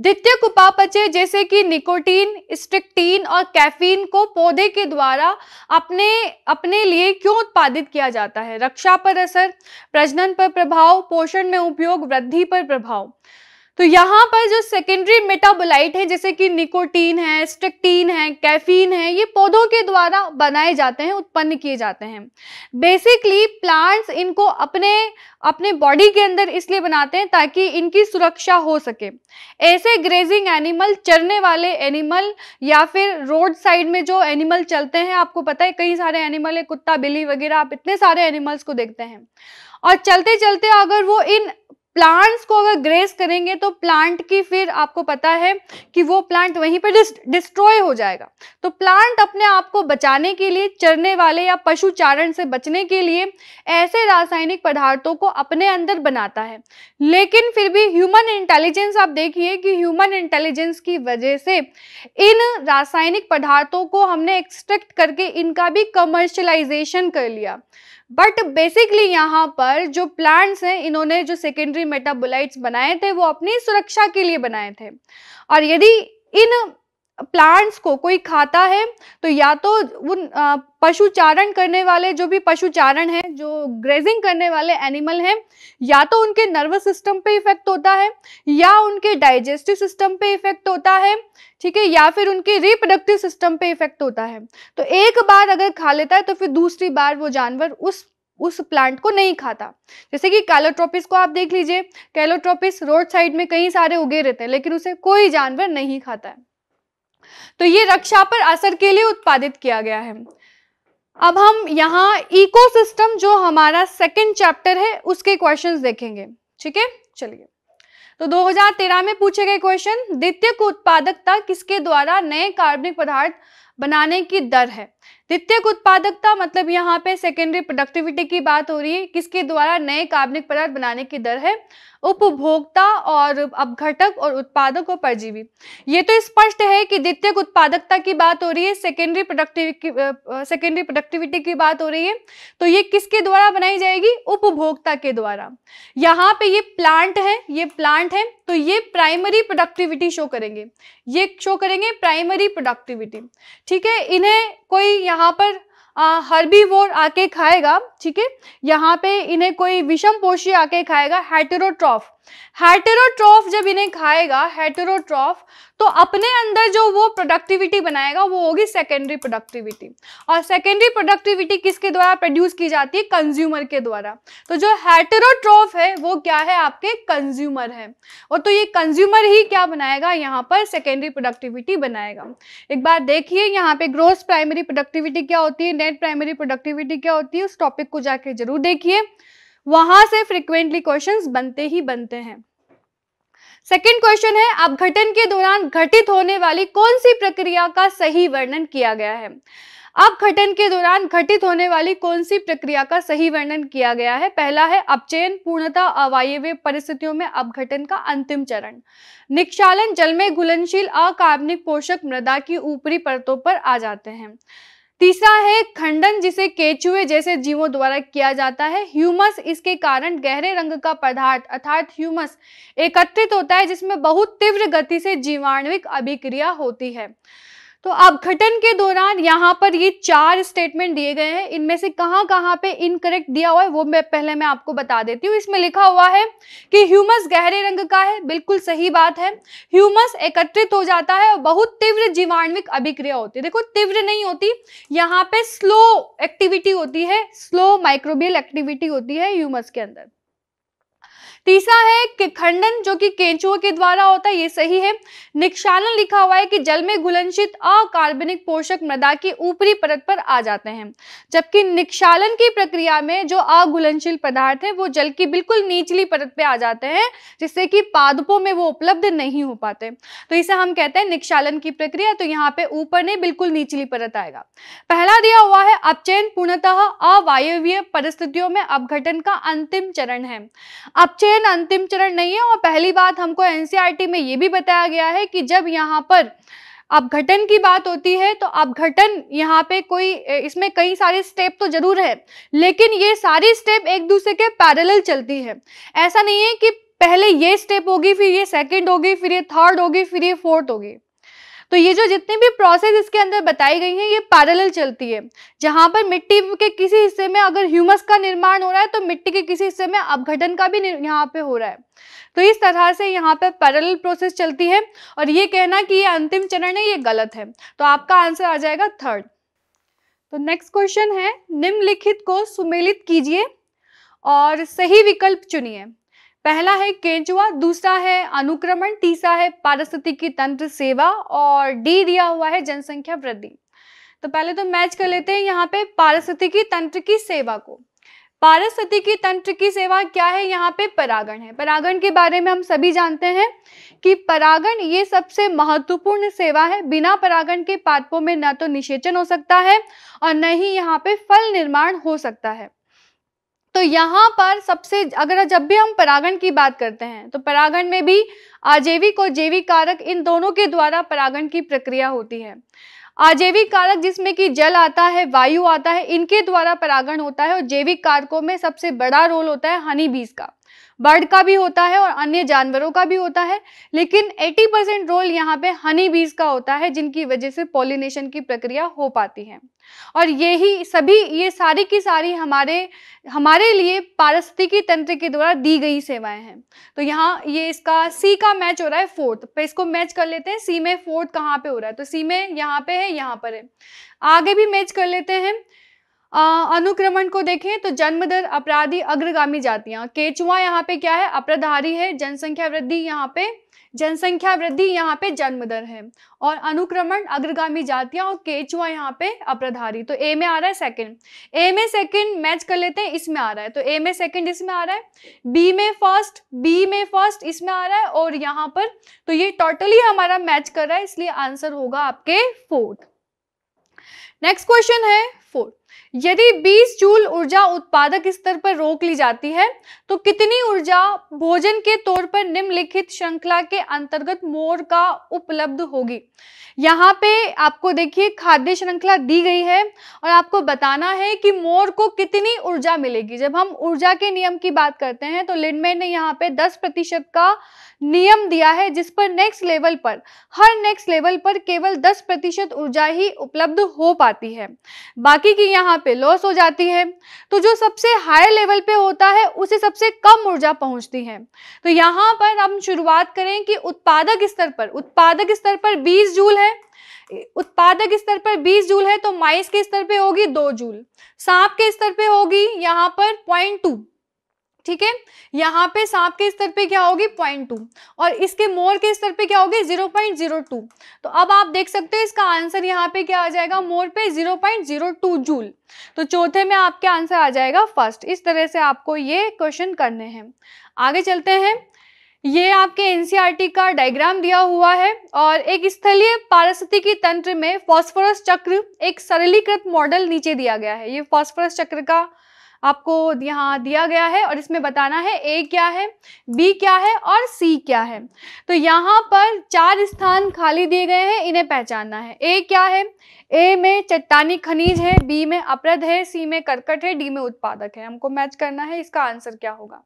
S1: द्वितीय उपापचय जैसे कि निकोटीन स्ट्रिक्टीन और कैफीन को पौधे के द्वारा अपने अपने लिए क्यों उत्पादित किया जाता है रक्षा पर असर प्रजनन पर प्रभाव पोषण में उपयोग वृद्धि पर प्रभाव तो यहाँ पर जो सेकेंडरी मेटाबोलाइट है जैसे कि निकोटीन है स्ट्रिक्टीन है कैफीन है ये पौधों के द्वारा बनाए जाते हैं उत्पन्न किए जाते हैं बेसिकली प्लांट्स इनको अपने अपने बॉडी के अंदर इसलिए बनाते हैं ताकि इनकी सुरक्षा हो सके ऐसे ग्रेजिंग एनिमल चरने वाले एनिमल या फिर रोड साइड में जो एनिमल चलते हैं आपको पता है कई सारे एनिमल है कुत्ता बिल्ली वगैरह आप इतने सारे एनिमल्स को देखते हैं और चलते चलते अगर वो इन प्लांट्स को अगर ग्रेस करेंगे तो प्लांट की फिर आपको पता है कि वो प्लांट वहीं पर डिस्ट्रॉय हो जाएगा तो प्लांट अपने आप को बचाने के लिए चरने वाले या पशु चारण से बचने के लिए ऐसे रासायनिक पदार्थों को अपने अंदर बनाता है लेकिन फिर भी ह्यूमन इंटेलिजेंस आप देखिए कि ह्यूमन इंटेलिजेंस की वजह से इन रासायनिक पदार्थों को हमने एक्सट्रैक्ट करके इनका भी कमर्शलाइजेशन कर लिया बट बेसिकली यहाँ पर जो प्लांट्स हैं इन्होंने जो सेकेंडरी मेटाबोलाइट्स बनाए थे वो अपनी सुरक्षा के लिए बनाए थे और यदि इन प्लांट्स को कोई खाता है तो या तो उन चारण करने वाले जो भी पशु चारण है जो ग्रेजिंग करने वाले एनिमल हैं या तो उनके नर्वस सिस्टम पे इफेक्ट होता है या उनके डाइजेस्टिव सिस्टम पे इफेक्ट होता है ठीक है या फिर उनके रिप्रोडक्टिव सिस्टम पे इफेक्ट होता है तो एक बार अगर खा लेता है तो फिर दूसरी बार वो जानवर उस उस प्लांट को नहीं खाता जैसे कि कैलोट्रोपिस को आप देख लीजिए कैलोट्रोपिस रोड साइड में कई सारे उगे रहते हैं लेकिन उसे कोई जानवर नहीं खाता है तो ये रक्षा पर असर के लिए उत्पादित किया गया है अब हम यहाँ इकोसिस्टम जो हमारा सेकंड चैप्टर है उसके क्वेश्चंस देखेंगे ठीक है चलिए तो 2013 में पूछे गए क्वेश्चन द्वितीय उत्पादकता किसके द्वारा नए कार्बनिक पदार्थ बनाने की दर है द्वितीयक उत्पादकता मतलब यहाँ पे सेकेंडरी प्रोडक्टिविटी की बात हो रही है किसके द्वारा नए कार्बनिक पदार्थ बनाने की दर है उपभोक्ता और अपघटक और उत्पादक और परजीवी ये तो स्पष्ट है कि द्वितीयक उत्पादकता की बात हो रही है सेकेंडरी प्रोडक्टिविटी सेकेंडरी प्रोडक्टिविटी की बात हो रही है तो ये किसके द्वारा बनाई जाएगी उपभोक्ता के द्वारा यहाँ पे ये प्लांट है ये प्लांट है तो ये प्राइमरी प्रोडक्टिविटी शो करेंगे ये शो करेंगे प्राइमरी प्रोडक्टिविटी ठीक है इन्हें कोई कोई यहाँ पर वोर आके खाएगा ठीक है यहाँ पे इन्हें कोई विषम पोषी आके खाएगा हेटेरोट्रॉफ हेटेरोट्रॉफ जब इन्हें खाएगा हेटेरोट्रॉफ तो अपने अंदर जो वो प्रोडक्टिविटी बनाएगा वो होगी सेकेंडरी प्रोडक्टिविटी और सेकेंडरी प्रोडक्टिविटी किसके द्वारा प्रोड्यूस की जाती है कंज्यूमर के द्वारा तो जो हेटेरोट्रॉफ है वो क्या है आपके कंज्यूमर है और तो ये कंज्यूमर ही क्या बनाएगा यहाँ पर सेकेंडरी प्रोडक्टिविटी बनाएगा एक बार देखिए यहाँ पे ग्रोथ प्राइमरी प्रोडक्टिविटी क्या होती है नेट प्राइमरी प्रोडक्टिविटी क्या होती है उस टॉपिक को जाके जरूर देखिए वहां से फ्रिक्वेंटली क्वेश्चन बनते ही बनते हैं सेकेंड क्वेश्चन है अपघटन के दौरान घटित होने वाली कौन सी प्रक्रिया का सही वर्णन किया गया है अपघटन के दौरान घटित होने वाली कौन सी प्रक्रिया का सही वर्णन किया गया है पहला है अपचयन पूर्णता अवायव्य परिस्थितियों में अपघटन का अंतिम चरण निक्षालन जल में घुलनशील अकार्बनिक पोषक मृदा की ऊपरी परतों पर आ जाते हैं तीसरा है खंडन जिसे केचुए जैसे जीवों द्वारा किया जाता है ह्यूमस इसके कारण गहरे रंग का पदार्थ अर्थात ह्यूमस एकत्रित होता है जिसमें बहुत तीव्र गति से जीवाणुविक अभिक्रिया होती है तो अपघटन के दौरान यहाँ पर ये चार स्टेटमेंट दिए गए हैं इनमें से कहाँ कहाँ पे इनकरेक्ट दिया हुआ है वो मैं पहले मैं आपको बता देती हूँ इसमें लिखा हुआ है कि ह्यूमस गहरे रंग का है बिल्कुल सही बात है ह्यूमस एकत्रित हो जाता है और बहुत तीव्र जीवाणविक अभिक्रिया होती है देखो तीव्र नहीं होती यहाँ पे स्लो एक्टिविटी होती है स्लो माइक्रोबियल एक्टिविटी होती है ह्यूमस के अंदर तीसरा है कि खंडन जो कि केंचुओं के द्वारा होता है ये सही है निक्षालन लिखा हुआ है कि जल में घुलनशीत अकार्बनिक पोषक मृदा की ऊपरी परत पर आ जाते हैं जबकि निक्षालन की प्रक्रिया में जो अघुलनशील पदार्थ है वो जल की बिल्कुल निचली परत पर आ जाते हैं जिससे कि पादपों में वो उपलब्ध नहीं हो पाते तो इसे हम कहते हैं निक्षालन की प्रक्रिया तो यहाँ पे ऊपर नहीं बिल्कुल निचली परत आएगा पहला दिया हुआ है अपचयन पूर्णतः अवायवीय परिस्थितियों में अपघटन का अंतिम चरण है अपचयन अध्ययन अंतिम चरण नहीं है और पहली बात हमको एनसीईआरटी में ये भी बताया गया है कि जब यहाँ पर अपघटन की बात होती है तो अपघटन यहाँ पे कोई इसमें कई सारे स्टेप तो जरूर है लेकिन ये सारी स्टेप एक दूसरे के पैरेलल चलती है ऐसा नहीं है कि पहले ये स्टेप होगी फिर ये सेकंड होगी फिर ये थर्ड होगी फिर ये फोर्थ होगी तो ये जो जितनी भी प्रोसेस इसके अंदर बताई गई है ये पैरेलल चलती है जहां पर मिट्टी के किसी हिस्से में अगर ह्यूमस का निर्माण हो रहा है तो मिट्टी के किसी हिस्से में अपघटन का भी यहाँ पे हो रहा है तो इस तरह से यहाँ पे पैरेलल प्रोसेस चलती है और ये कहना कि ये अंतिम चरण है ये गलत है तो आपका आंसर आ जाएगा थर्ड तो नेक्स्ट क्वेश्चन है निम्नलिखित को सुमेलित कीजिए और सही विकल्प चुनिए पहला है केंचुआ दूसरा है अनुक्रमण तीसरा है पारिस्थितिकी तंत्र सेवा और डी दिया हुआ है जनसंख्या वृद्धि तो पहले तो मैच कर लेते हैं यहाँ पे पारिस्थितिकी तंत्र की सेवा को पारिस्थितिकी तंत्र की सेवा क्या है यहाँ पे परागण है परागण के बारे में हम सभी जानते हैं कि परागण ये सबसे महत्वपूर्ण सेवा है बिना परागण के पादपों में न तो निषेचन हो सकता है और न ही यहाँ पे फल निर्माण हो सकता है तो यहाँ पर सबसे अगर जब भी हम परागण की बात करते हैं तो परागण में भी आजैविक और जैविक कारक इन दोनों के द्वारा परागण की प्रक्रिया होती है आजैविक कारक जिसमें कि जल आता है वायु आता है इनके द्वारा परागण होता है और जैविक कारकों में सबसे बड़ा रोल होता है हनी बीज का बर्ड का भी होता है और अन्य जानवरों का भी होता है लेकिन 80 परसेंट रोल यहाँ पे हनी बीज का होता है जिनकी वजह से पॉलिनेशन की प्रक्रिया हो पाती है और यही सभी ये सारी की सारी हमारे हमारे लिए पारिस्थितिकी तंत्र के द्वारा दी गई सेवाएं हैं तो यहाँ ये इसका सी का मैच हो रहा है फोर्थ पर इसको मैच कर लेते हैं सी में फोर्थ कहाँ पे हो रहा है तो सी में यहाँ पे है यहाँ पर है आगे भी मैच कर लेते हैं अनुक्रमण को देखें तो जन्म दर अपराधी अग्रगामी जातियां केचुआ यहाँ पे क्या है अपराधारी है जनसंख्या वृद्धि यहाँ पे जनसंख्या वृद्धि यहाँ पे जन्म दर है और अनुक्रमण अग्रगामी जातियां और केचुआ यहाँ पे अप्रधारी तो ए में आ रहा है सेकंड ए में सेकंड मैच कर लेते हैं इसमें आ रहा है तो ए में सेकंड इसमें आ रहा है बी में फर्स्ट बी में फर्स्ट इसमें आ रहा है और यहाँ पर तो ये टोटली हमारा मैच कर रहा है इसलिए आंसर होगा आपके फोर्थ नेक्स्ट क्वेश्चन है यदि 20 जूल ऊर्जा उत्पादक स्तर पर रोक ली जाती है तो कितनी ऊर्जा भोजन के तौर पर निम्नलिखित श्रृंखला के अंतर्गत मोर का उपलब्ध होगी यहाँ पे आपको देखिए खाद्य श्रृंखला दी गई है और आपको बताना है कि मोर को कितनी ऊर्जा मिलेगी जब हम ऊर्जा के नियम की बात करते हैं तो लिडमेन ने यहाँ पे 10 प्रतिशत का नियम दिया है जिस पर नेक्स्ट लेवल पर हर नेक्स्ट लेवल पर केवल 10 प्रतिशत ऊर्जा ही उपलब्ध हो पाती है बाकी की यहाँ पे लॉस हो जाती है तो जो सबसे हाई लेवल पे होता है उसे सबसे कम ऊर्जा पहुंचती है तो यहाँ पर हम शुरुआत करें कि उत्पादक स्तर पर उत्पादक स्तर पर बीस जूल है उत्पादक स्तर पर 20 जूल है तो माइस के स्तर पे होगी दो जूल सांप के स्तर पे होगी यहाँ पर पॉइंट टू ठीक है यहाँ पे सांप के स्तर पे क्या होगी पॉइंट टू और इसके मोर के स्तर पे क्या होगी जीरो पॉइंट जीरो टू तो अब आप देख सकते हो इसका आंसर यहाँ पे क्या आ जाएगा मोर पे zero point zero two joule तो चौथे में आपके आंसर आ जाएगा फर्स्ट इस तरह से आपको ये क्वेश्चन करने हैं आगे चलते हैं ये आपके एनसीईआरटी e का डायग्राम दिया हुआ है और एक स्थलीय पारिस्थितिकी तंत्र में फॉस्फोरस चक्र एक सरलीकृत मॉडल नीचे दिया गया है ये फॉस्फोरस चक्र का आपको यहाँ दिया गया है और इसमें बताना है ए क्या है बी क्या है और सी क्या है तो यहाँ पर चार स्थान खाली दिए गए हैं इन्हें पहचानना है ए क्या है ए में चट्टानी खनिज है बी में अपरध है सी में कर्कट है डी में उत्पादक है हमको मैच करना है इसका आंसर क्या होगा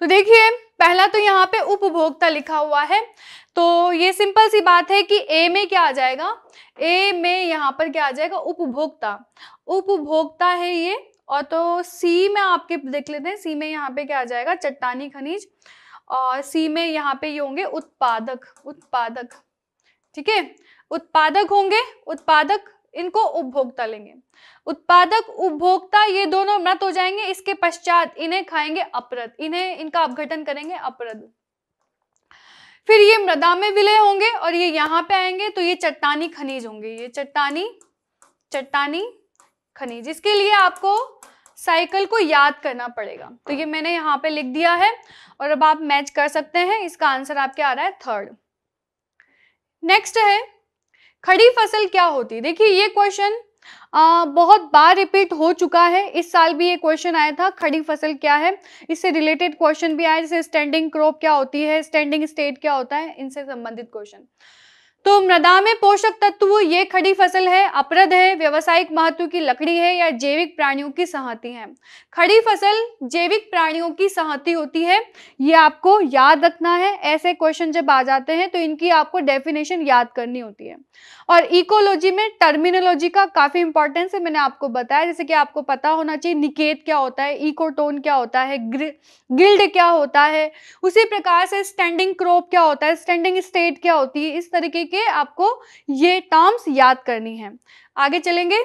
S1: तो देखिए पहला तो यहाँ पे उपभोक्ता लिखा हुआ है तो ये सिंपल सी बात है कि ए में क्या आ जाएगा ए में यहाँ पर क्या आ जाएगा उपभोक्ता उपभोक्ता है ये और तो सी में आपके देख लेते हैं सी में यहाँ पे क्या आ जाएगा चट्टानी खनिज और सी में यहाँ पे ये होंगे उत्पादक उत्पादक ठीक है उत्पादक होंगे उत्पादक इनको उपभोक्ता लेंगे उत्पादक उपभोक्ता ये दोनों मृत हो जाएंगे इसके पश्चात इन्हें खाएंगे अपरद इन्हें इनका अपघटन करेंगे अपरद फिर ये मृदा में विलय होंगे और ये यहाँ पे आएंगे तो ये चट्टानी खनिज होंगे ये चट्टानी चट्टानी खनिज इसके लिए आपको साइकिल को याद करना पड़ेगा तो ये मैंने यहाँ पे लिख दिया है और अब आप मैच कर सकते हैं इसका आंसर आपके आ रहा है थर्ड नेक्स्ट है खड़ी फसल क्या होती देखिए ये क्वेश्चन बहुत बार रिपीट हो चुका है इस साल भी ये क्वेश्चन आया था खड़ी फसल क्या है इससे रिलेटेड क्वेश्चन भी आया जैसे स्टैंडिंग क्रॉप क्या होती है स्टैंडिंग स्टेट क्या होता है इनसे संबंधित क्वेश्चन तो मृदा में पोषक तत्व ये खड़ी फसल है अपरद है व्यवसायिक महत्व की लकड़ी है या जैविक प्राणियों की सहती है खड़ी फसल जैविक प्राणियों की सहाती होती है ये आपको याद रखना है ऐसे क्वेश्चन जब आ जाते हैं तो इनकी आपको डेफिनेशन याद करनी होती है और इकोलॉजी में टर्मिनोलॉजी का काफ़ी इंपॉर्टेंस है मैंने आपको बताया जैसे कि आपको पता होना चाहिए निकेत क्या होता है इकोटोन क्या होता है गिल्ड क्या होता है उसी प्रकार से स्टैंडिंग क्रॉप क्या होता है स्टैंडिंग स्टेट क्या होती है इस तरीके के आपको ये टर्म्स याद करनी है आगे चलेंगे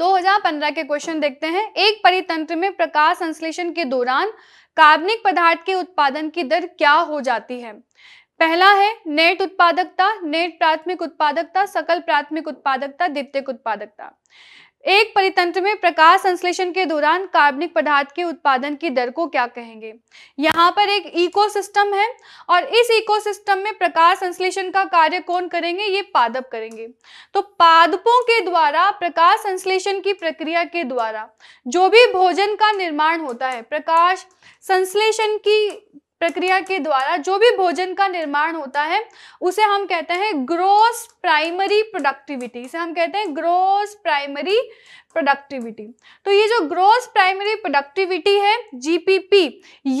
S1: 2015 के क्वेश्चन देखते हैं एक परितंत्र में प्रकाश संश्लेषण के दौरान कार्बनिक पदार्थ के उत्पादन की दर क्या हो जाती है पहला है नेट उत्पादकता नेट प्राथमिक उत्पादकता सकल प्राथमिक उत्पादकता द्वितीय उत्पादकता एक परितंत्र में प्रकाश संश्लेषण के दौरान कार्बनिक पदार्थ के उत्पादन की दर को क्या कहेंगे यहाँ पर एक इकोसिस्टम है और इस इकोसिस्टम में प्रकाश संश्लेषण का कार्य कौन करेंगे ये पादप करेंगे तो पादपों के द्वारा प्रकाश संश्लेषण की प्रक्रिया के द्वारा जो भी भोजन का निर्माण होता है प्रकाश संश्लेषण की प्रक्रिया के द्वारा जो भी भोजन का निर्माण होता है उसे हम कहते हैं ग्रोस प्राइमरी प्रोडक्टिविटी इसे हम कहते हैं ग्रोस प्राइमरी प्रोडक्टिविटी तो ये जो ग्रोस प्राइमरी प्रोडक्टिविटी है जीपीपी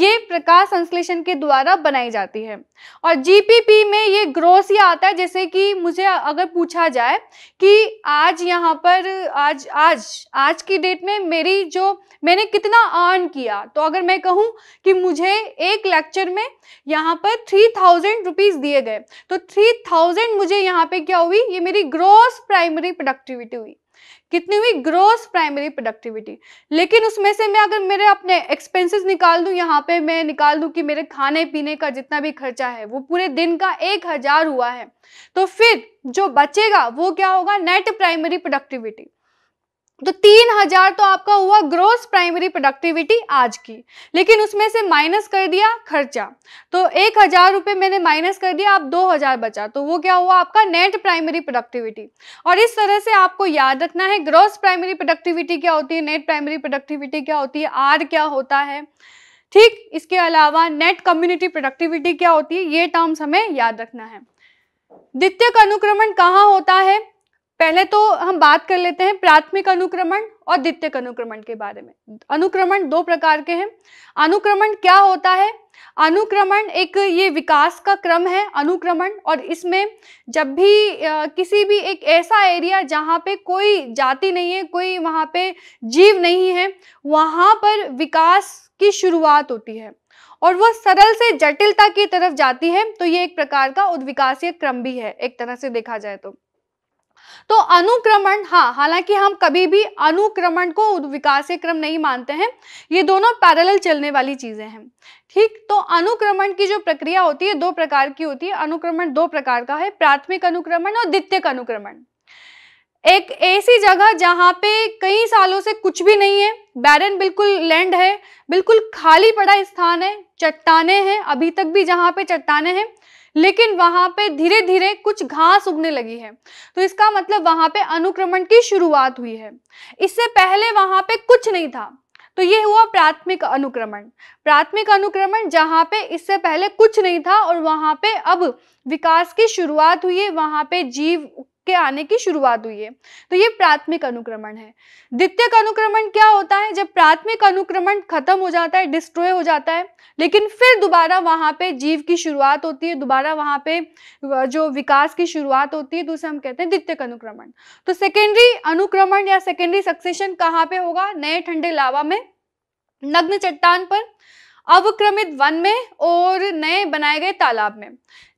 S1: ये प्रकाश संश्लेषण के द्वारा बनाई जाती है और जीपीपी में ये ग्रोस ये आता है जैसे कि मुझे अगर पूछा जाए कि आज यहाँ पर आज आज आज की डेट में मेरी जो मैंने कितना अर्न किया तो अगर मैं कहूँ कि मुझे एक लेक्चर में यहाँ पर थ्री थाउजेंड रुपीज दिए गए तो थ्री थाउजेंड मुझे यहाँ पे क्या हुई ये मेरी ग्रोस प्राइमरी प्रोडक्टिविटी हुई कितनी हुई ग्रोस प्राइमरी प्रोडक्टिविटी लेकिन उसमें से मैं अगर मेरे अपने एक्सपेंसेस निकाल दूं यहाँ पे मैं निकाल दूं कि मेरे खाने पीने का जितना भी खर्चा है वो पूरे दिन का एक हजार हुआ है तो फिर जो बचेगा वो क्या होगा नेट प्राइमरी प्रोडक्टिविटी तो तीन हजार तो आपका हुआ ग्रोस प्राइमरी प्रोडक्टिविटी आज की लेकिन उसमें से माइनस कर दिया खर्चा तो एक हजार रुपये मैंने माइनस कर दिया आप दो हजार बचा तो वो क्या हुआ आपका नेट प्राइमरी प्रोडक्टिविटी और इस तरह से आपको याद रखना है ग्रोस प्राइमरी प्रोडक्टिविटी क्या होती है नेट प्राइमरी प्रोडक्टिविटी क्या होती है आर क्या होता है ठीक इसके अलावा नेट कम्युनिटी प्रोडक्टिविटी क्या होती है ये टर्म्स हमें याद रखना है द्वितीय अनुक्रमण कहाँ होता है पहले तो हम बात कर लेते हैं प्राथमिक अनुक्रमण और द्वितीयक अनुक्रमण के बारे में अनुक्रमण दो प्रकार के हैं अनुक्रमण क्या होता है अनुक्रमण एक ये विकास का क्रम है अनुक्रमण और इसमें जब भी आ, किसी भी एक ऐसा एरिया जहाँ पे कोई जाति नहीं है कोई वहाँ पे जीव नहीं है वहाँ पर विकास की शुरुआत होती है और वह सरल से जटिलता की तरफ जाती है तो ये एक प्रकार का उद्विकासीय क्रम भी है एक तरह से देखा जाए तो तो अनुक्रमण हाँ हालांकि हम कभी भी अनुक्रमण को विकास क्रम नहीं मानते हैं ये दोनों पैरेलल चलने वाली चीज़ें हैं ठीक तो अनुक्रमण की जो प्रक्रिया होती है दो प्रकार की होती है अनुक्रमण दो प्रकार का है प्राथमिक अनुक्रमण और द्वितीयक अनुक्रमण एक ऐसी जगह जहां पे कई सालों से कुछ भी नहीं है बैरन बिल्कुल लैंड है बिल्कुल खाली पड़ा स्थान है चट्टाने हैं अभी तक भी जहां पे चट्टाने हैं लेकिन वहां पे धीरे धीरे कुछ घास उगने लगी है तो इसका मतलब वहां पे अनुक्रमण की शुरुआत हुई है इससे पहले वहां पे कुछ नहीं था तो ये हुआ प्राथमिक अनुक्रमण प्राथमिक अनुक्रमण जहाँ पे इससे पहले कुछ नहीं था और वहां पे अब विकास की शुरुआत हुई है वहां पे जीव के आने की शुरुआत हुई है तो ये प्राथमिक अनुक्रमण है द्वितीयक अनुक्रमण क्या होता है जब प्राथमिक अनुक्रमण खत्म हो जाता है डिस्ट्रॉय हो जाता है लेकिन फिर दोबारा वहां पे जीव की शुरुआत होती है दोबारा वहां पे जो विकास की शुरुआत होती है तो उसे हम कहते हैं द्वितीयक अनुक्रमण तो सेकेंडरी अनुक्रमण या सेकेंडरी सक्सेशन कहाँ पे होगा नए ठंडे लावा में नग्न चट्टान पर अवक्रमित वन में और नए बनाए गए तालाब में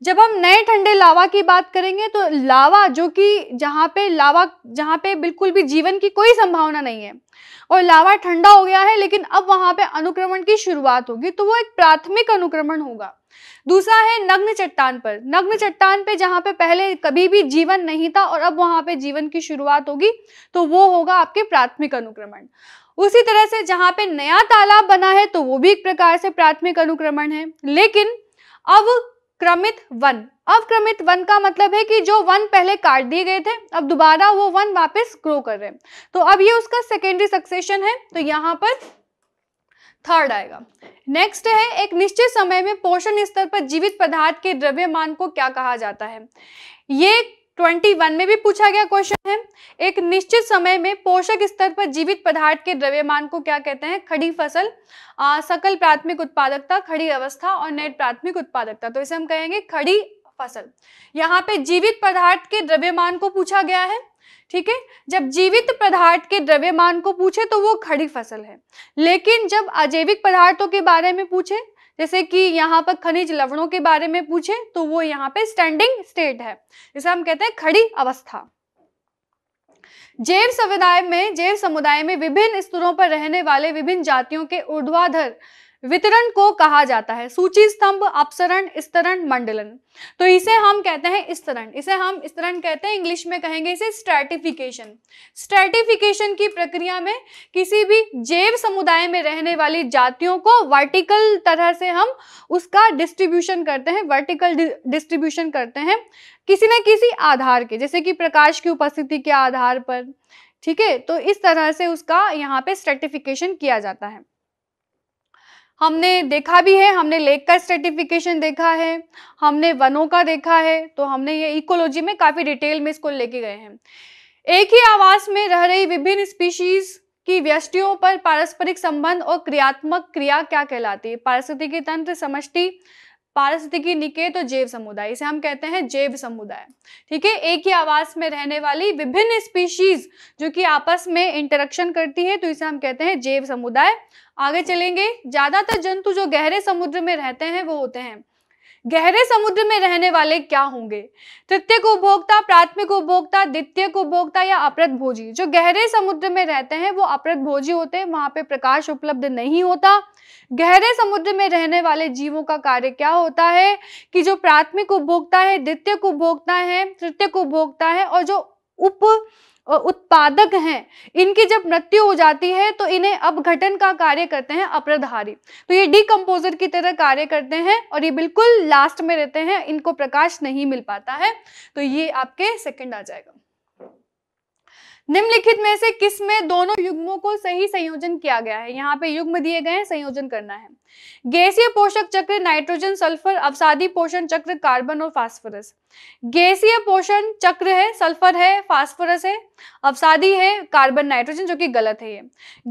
S1: जब हम नए ठंडे लावा की बात करेंगे तो लावा जो कि जहाँ पे लावा जहाँ पे बिल्कुल भी जीवन की कोई संभावना नहीं है और लावा ठंडा हो गया है लेकिन अब वहाँ पे अनुक्रमण की शुरुआत होगी तो वो एक प्राथमिक अनुक्रमण होगा दूसरा है नग्न चट्टान पर नग्न चट्टान पे जहाँ पे पहले कभी भी जीवन नहीं था और अब वहाँ पे जीवन की शुरुआत होगी तो वो होगा आपके प्राथमिक अनुक्रमण उसी तरह से जहां पे नया तालाब बना है तो वो भी एक प्रकार से प्राथमिक अनुक्रमण है लेकिन अवक्रमित वन अवक्रमित वन का मतलब है कि जो वन पहले काट दिए गए थे अब दोबारा वो वन वापस ग्रो कर रहे हैं तो अब ये उसका सेकेंडरी सक्सेशन है तो यहाँ पर थर्ड आएगा नेक्स्ट है एक निश्चित समय में पोषण स्तर पर जीवित पदार्थ के द्रव्यमान को क्या कहा जाता है ये 21 में भी पूछा गया क्वेश्चन है एक निश्चित समय में पोषक स्तर पर जीवित पदार्थ के द्रव्यमान को क्या कहते हैं खड़ी फसल आ, सकल प्राथमिक उत्पादकता खड़ी अवस्था और नेट प्राथमिक उत्पादकता तो इसे हम कहेंगे खड़ी फसल यहाँ पे जीवित पदार्थ के द्रव्यमान को पूछा गया है ठीक है जब जीवित पदार्थ के द्रव्यमान को पूछे तो वो खड़ी फसल है लेकिन जब अजैविक पदार्थों के बारे में पूछे जैसे कि यहाँ पर खनिज लवणों के बारे में पूछे तो वो यहाँ पे स्टैंडिंग स्टेट है जिसे हम कहते हैं खड़ी अवस्था जैव समुदाय में जैव समुदाय में विभिन्न स्तरों पर रहने वाले विभिन्न जातियों के ऊर्ध्वाधर वितरण को कहा जाता है सूची स्तंभ अपसरण स्तरण मंडलन तो इसे हम कहते हैं स्तरण इसे हम स्तरण कहते हैं इंग्लिश में कहेंगे इसे स्ट्रेटिफिकेशन स्ट्रेटिफिकेशन की प्रक्रिया में किसी भी जैव समुदाय में रहने वाली जातियों को वर्टिकल तरह से हम उसका डिस्ट्रीब्यूशन करते हैं वर्टिकल डिस्ट्रीब्यूशन करते हैं किसी न किसी आधार के जैसे कि प्रकाश की उपस्थिति के आधार पर ठीक है तो इस तरह से उसका यहाँ पे स्ट्रेटिफिकेशन किया जाता है हमने देखा भी है हमने लेक का स्ट्रेटिफिकेशन देखा है हमने वनों का देखा है तो हमने ये इकोलॉजी में काफ़ी डिटेल में इसको लेके गए हैं एक ही आवास में रह रही विभिन्न स्पीशीज की व्यष्टियों पर पारस्परिक संबंध और क्रियात्मक क्रिया क्या कहलाती है पारिस्थितिकी तंत्र समष्टि पारिस्थितिकी निकेत तो जैव समुदाय इसे हम कहते हैं जैव समुदाय ठीक है एक ही आवास में रहने वाली विभिन्न स्पीशीज जो कि आपस में इंटरेक्शन करती है तो इसे हम कहते हैं जैव समुदाय आगे चलेंगे ज्यादातर जंतु जो गहरे समुद्र में रहते हैं वो होते हैं गहरे समुद्र में रहने वाले क्या होंगे तृतीय उपभोक्ता प्राथमिक उपभोक्ता द्वितीय उपभोक्ता या अपृत भोजी जो गहरे समुद्र में रहते हैं वो अपृत भोजी होते हैं वहां पे प्रकाश उपलब्ध नहीं होता गहरे समुद्र में रहने वाले जीवों का कार्य क्या होता है कि जो प्राथमिक उपभोक्ता है द्वितीय उपभोक्ता है तृतीय उपभोक्ता है और जो उप उत्पादक हैं इनकी जब मृत्यु हो जाती है तो इन्हें अपघटन का कार्य करते हैं अपराधारी तो ये डिकम्पोजर की तरह कार्य करते हैं और ये बिल्कुल लास्ट में रहते हैं इनको प्रकाश नहीं मिल पाता है तो ये आपके सेकंड आ जाएगा निम्नलिखित में से किस में दोनों युग्मों को सही संयोजन किया गया है यहाँ पे युग्म दिए गए हैं संयोजन करना है गैसीय पोषक चक्र नाइट्रोजन सल्फर अवसादी पोषण चक्र कार्बन और फास्फोरस गैसीय पोषण चक्र है सल्फर है फास्फोरस है अवसादी है कार्बन नाइट्रोजन जो कि गलत है ये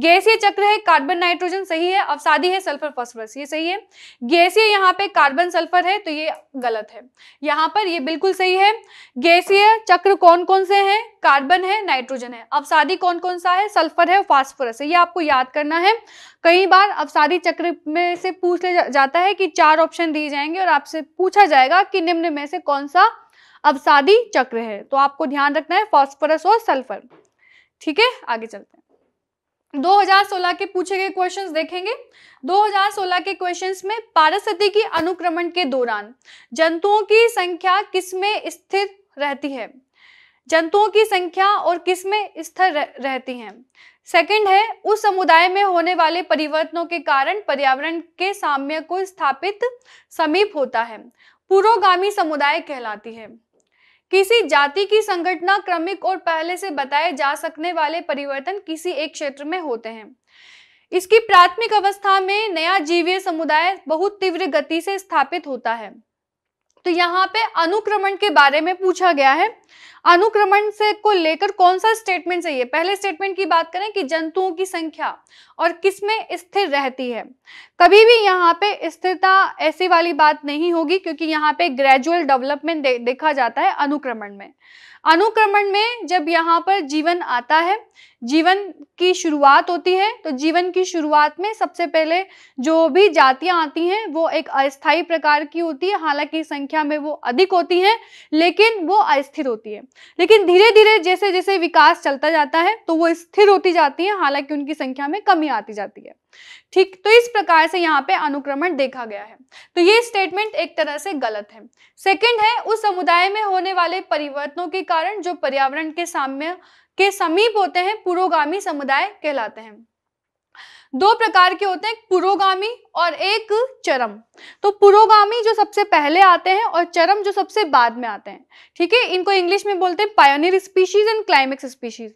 S1: गैसीय चक्र है कार्बन नाइट्रोजन सही है अवसादी है सल्फर फास्फोरस ये सही है गैसीय यहाँ पे कार्बन सल्फर है तो ये गलत है यहाँ पर ये बिल्कुल सही है गैसीय चक्र कौन कौन से हैं कार्बन है नाइट्रोजन है अवसादी कौन कौन सा है सल्फर है फास्फोरस है ये आपको याद करना है कई बार अवसादी चक्र में से पूछ ले जा, जाता है कि चार ऑप्शन दिए जाएंगे और आपसे पूछा जाएगा कि निम्न में से कौन सा अवसादी चक्र है तो आपको ध्यान रखना है फॉस्फोरस और सल्फर ठीक है आगे चलते हैं 2016 के पूछे गए क्वेश्चंस देखेंगे 2016 के क्वेश्चंस में पारस्थिति की अनुक्रमण के दौरान जंतुओं की संख्या किसमें स्थिर रहती है जंतुओं की संख्या और किसमें स्थिर रहती है सेकंड है उस समुदाय में होने वाले परिवर्तनों के कारण पर्यावरण के साम्य को स्थापित समीप होता है पुरोगामी समुदाय कहलाती है किसी जाति की संगठना क्रमिक और पहले से बताए जा सकने वाले परिवर्तन किसी एक क्षेत्र में होते हैं इसकी प्राथमिक अवस्था में नया जीवीय समुदाय बहुत तीव्र गति से स्थापित होता है तो यहाँ पे अनुक्रमण के बारे में पूछा गया है अनुक्रमण से को लेकर कौन सा स्टेटमेंट चाहिए पहले स्टेटमेंट की बात करें कि जंतुओं की संख्या और किसमें स्थिर रहती है कभी भी यहाँ पे स्थिरता ऐसी वाली बात नहीं होगी क्योंकि यहाँ पे ग्रेजुअल डेवलपमेंट दे, देखा जाता है अनुक्रमण में अनुक्रमण में जब यहाँ पर जीवन आता है जीवन की शुरुआत होती है तो जीवन की शुरुआत में सबसे पहले जो भी जातियां आती हैं वो एक अस्थाई प्रकार की होती है हालांकि संख्या में वो अधिक होती हैं लेकिन वो अस्थिर होती है लेकिन धीरे धीरे जैसे जैसे विकास चलता जाता है तो वो स्थिर होती जाती है हालांकि उनकी संख्या में कमी आती जाती है ठीक तो इस प्रकार से यहाँ पे अनुक्रमण देखा गया है तो ये स्टेटमेंट एक तरह से गलत है सेकंड है उस समुदाय में होने वाले परिवर्तनों के कारण जो पर्यावरण के साम्य के समीप होते हैं पुरोगामी समुदाय कहलाते हैं दो प्रकार के होते हैं पुरोगामी और एक चरम तो पुरोगामी जो सबसे पहले आते हैं और चरम जो सबसे बाद में आते हैं ठीक है इनको इंग्लिश में बोलते हैं pioneer species and climax species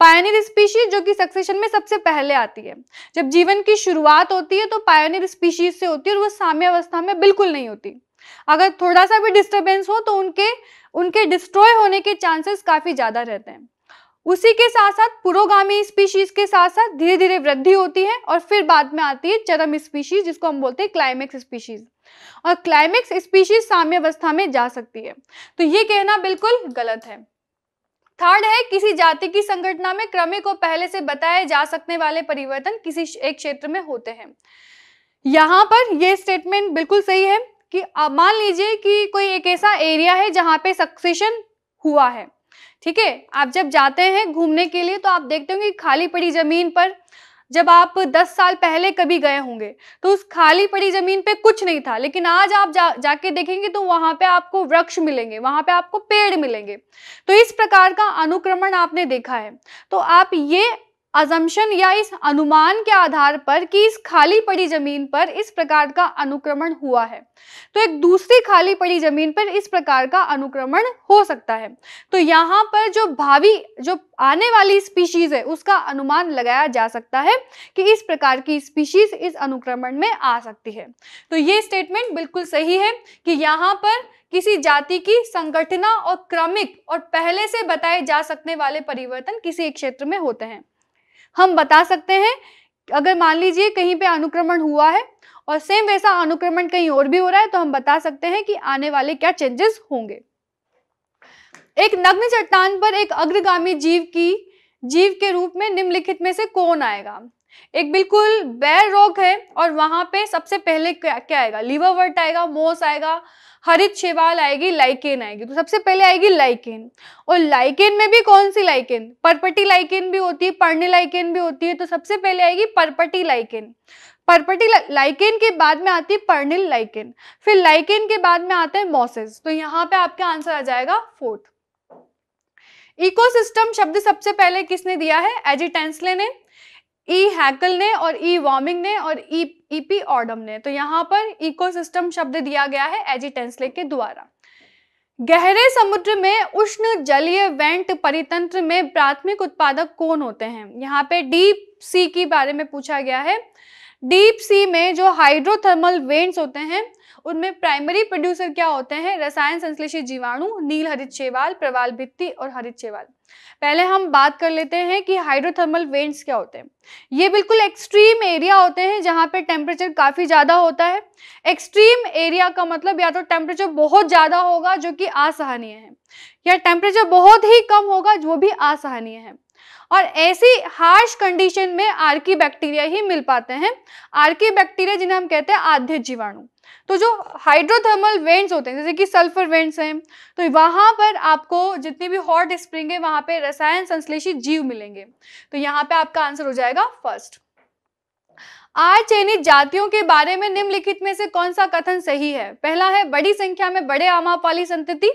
S1: pioneer species जो कि सक्सेशन में सबसे पहले आती है जब जीवन की शुरुआत होती है तो पायोनियर स्पीशीज से होती है और वो साम्यावस्था में बिल्कुल नहीं होती अगर थोड़ा सा भी डिस्टर्बेंस हो तो उनके उनके डिस्ट्रॉय होने के चांसेस काफ़ी ज़्यादा रहते हैं उसी के साथ साथ पुरोगामी स्पीशीज के साथ साथ धीरे धीरे वृद्धि होती है और फिर बाद में आती है चरम स्पीशीज जिसको हम बोलते हैं क्लाइमेक्स स्पीशीज और क्लाइमेक्स स्पीशीज अवस्था में जा सकती है तो ये कहना बिल्कुल गलत है थर्ड है किसी जाति की संगठना में क्रमिक और पहले से बताए जा सकने वाले परिवर्तन किसी एक क्षेत्र में होते हैं यहाँ पर यह स्टेटमेंट बिल्कुल सही है कि मान लीजिए कि कोई एक ऐसा एरिया है जहां पे सक्सेशन हुआ है ठीक है आप जब जाते हैं घूमने के लिए तो आप देखते होंगे खाली पड़ी जमीन पर जब आप 10 साल पहले कभी गए होंगे तो उस खाली पड़ी जमीन पे कुछ नहीं था लेकिन आज आप जा जाके देखेंगे तो वहां पे आपको वृक्ष मिलेंगे वहां पे आपको पेड़ मिलेंगे तो इस प्रकार का अनुक्रमण आपने देखा है तो आप ये अजम्पन या इस अनुमान के आधार पर कि इस खाली पड़ी जमीन पर इस प्रकार का अनुक्रमण हुआ है तो एक दूसरी खाली पड़ी जमीन पर इस प्रकार का अनुक्रमण हो सकता है तो यहाँ पर जो भावी जो आने वाली स्पीशीज है उसका अनुमान लगाया जा सकता है कि इस प्रकार की स्पीशीज इस अनुक्रमण में आ सकती है तो ये स्टेटमेंट बिल्कुल सही है कि यहाँ पर किसी जाति की संगठना और क्रमिक और पहले से बताए जा सकने वाले परिवर्तन किसी एक क्षेत्र में होते हैं हम बता सकते हैं अगर मान लीजिए कहीं पे अनुक्रमण हुआ है और सेम वैसा अनुक्रमण कहीं और भी हो रहा है तो हम बता सकते हैं कि आने वाले क्या चेंजेस होंगे एक नग्न चट्टान पर एक अग्रगामी जीव की जीव के रूप में निम्नलिखित में से कौन आएगा एक बिल्कुल बैर रोग है और वहां पे सबसे पहले क्या क्या आएगा लिवर वर्ट आएगा मोस आएगा हरित शैवाल आएगी लाइकेन आएगी तो सबसे पहले आएगी लाइकेन और लाइकेन में भी कौन सी लाइकेन परपटी लाइकेन भी होती है पर्णी लाइकेन भी होती है तो सबसे पहले आएगी परपटी लाइकेन परपटी लाइकेन के बाद में आती है पर्णिल लाइकेन फिर लाइकेन के बाद में आता है मॉसेस तो यहाँ पे आपका आंसर आ जाएगा फोर्थ इकोसिस्टम शब्द सबसे पहले किसने दिया है एजिटेंसले ने ई e हैकल ने और ई e वार्मिंग ने और ई ईपी ऑडम ने तो यहाँ पर इकोसिस्टम शब्द दिया गया है एजी टेंसले के द्वारा गहरे समुद्र में उष्ण जलीय वेंट परितंत्र में प्राथमिक उत्पादक कौन होते हैं यहाँ पे डीप सी के बारे में पूछा गया है डीप सी में जो हाइड्रोथर्मल वेंट्स होते हैं उनमें प्राइमरी प्रोड्यूसर क्या होते हैं रसायन संश्लेषित जीवाणु नील हरित शेवाल प्रवाल भित्ति और हरित शेवाल पहले हम बात कर लेते हैं कि हाइड्रोथर्मल वेंट्स क्या होते हैं ये बिल्कुल एक्सट्रीम एरिया होते हैं जहाँ पे टेम्परेचर काफ़ी ज़्यादा होता है एक्सट्रीम एरिया का मतलब या तो टेम्परेचर बहुत ज़्यादा होगा जो कि असहनीय है या टेम्परेचर बहुत ही कम होगा जो भी असहनीय है और ऐसी हार्श कंडीशन में आर्की बैक्टीरिया ही मिल पाते हैं आर्की बैक्टीरिया जिन्हें हम कहते हैं आध्य जीवाणु तो जो हाइड्रोथर्मल वेंट्स होते हैं जैसे कि सल्फर वेंट्स हैं तो वहाँ पर आपको जितनी भी हॉट स्प्रिंग है वहाँ पे रसायन संश्लेषित जीव मिलेंगे तो यहाँ पे आपका आंसर हो जाएगा फर्स्ट आर चयनित जातियों के बारे में निम्नलिखित में से कौन सा कथन सही है पहला है बड़ी संख्या में बड़े आमापाली संतति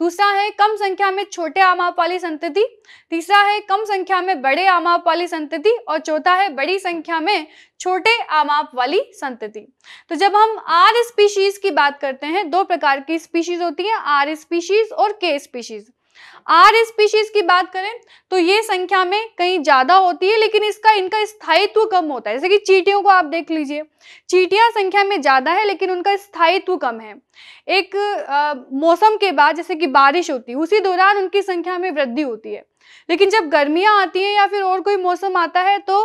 S1: दूसरा है कम संख्या में छोटे आमापाली संतति तीसरा है कम संख्या में बड़े आमापाली संतति और चौथा है बड़ी संख्या में छोटे आमाप वाली संतति तो जब हम आर स्पीशीज की बात करते हैं दो प्रकार की स्पीशीज होती है आर स्पीशीज और के स्पीशीज आर स्पीशीज की बात करें तो ये संख्या में कहीं ज्यादा होती है लेकिन इसका इनका स्थायित्व कम होता है जैसे कि चीटियों को आप देख लीजिए चीटियां संख्या में ज्यादा है लेकिन उनका स्थायित्व कम है एक आ, मौसम के बाद जैसे कि बारिश होती है उसी दौरान उनकी संख्या में वृद्धि होती है लेकिन जब गर्मियां आती हैं या फिर और कोई मौसम आता है तो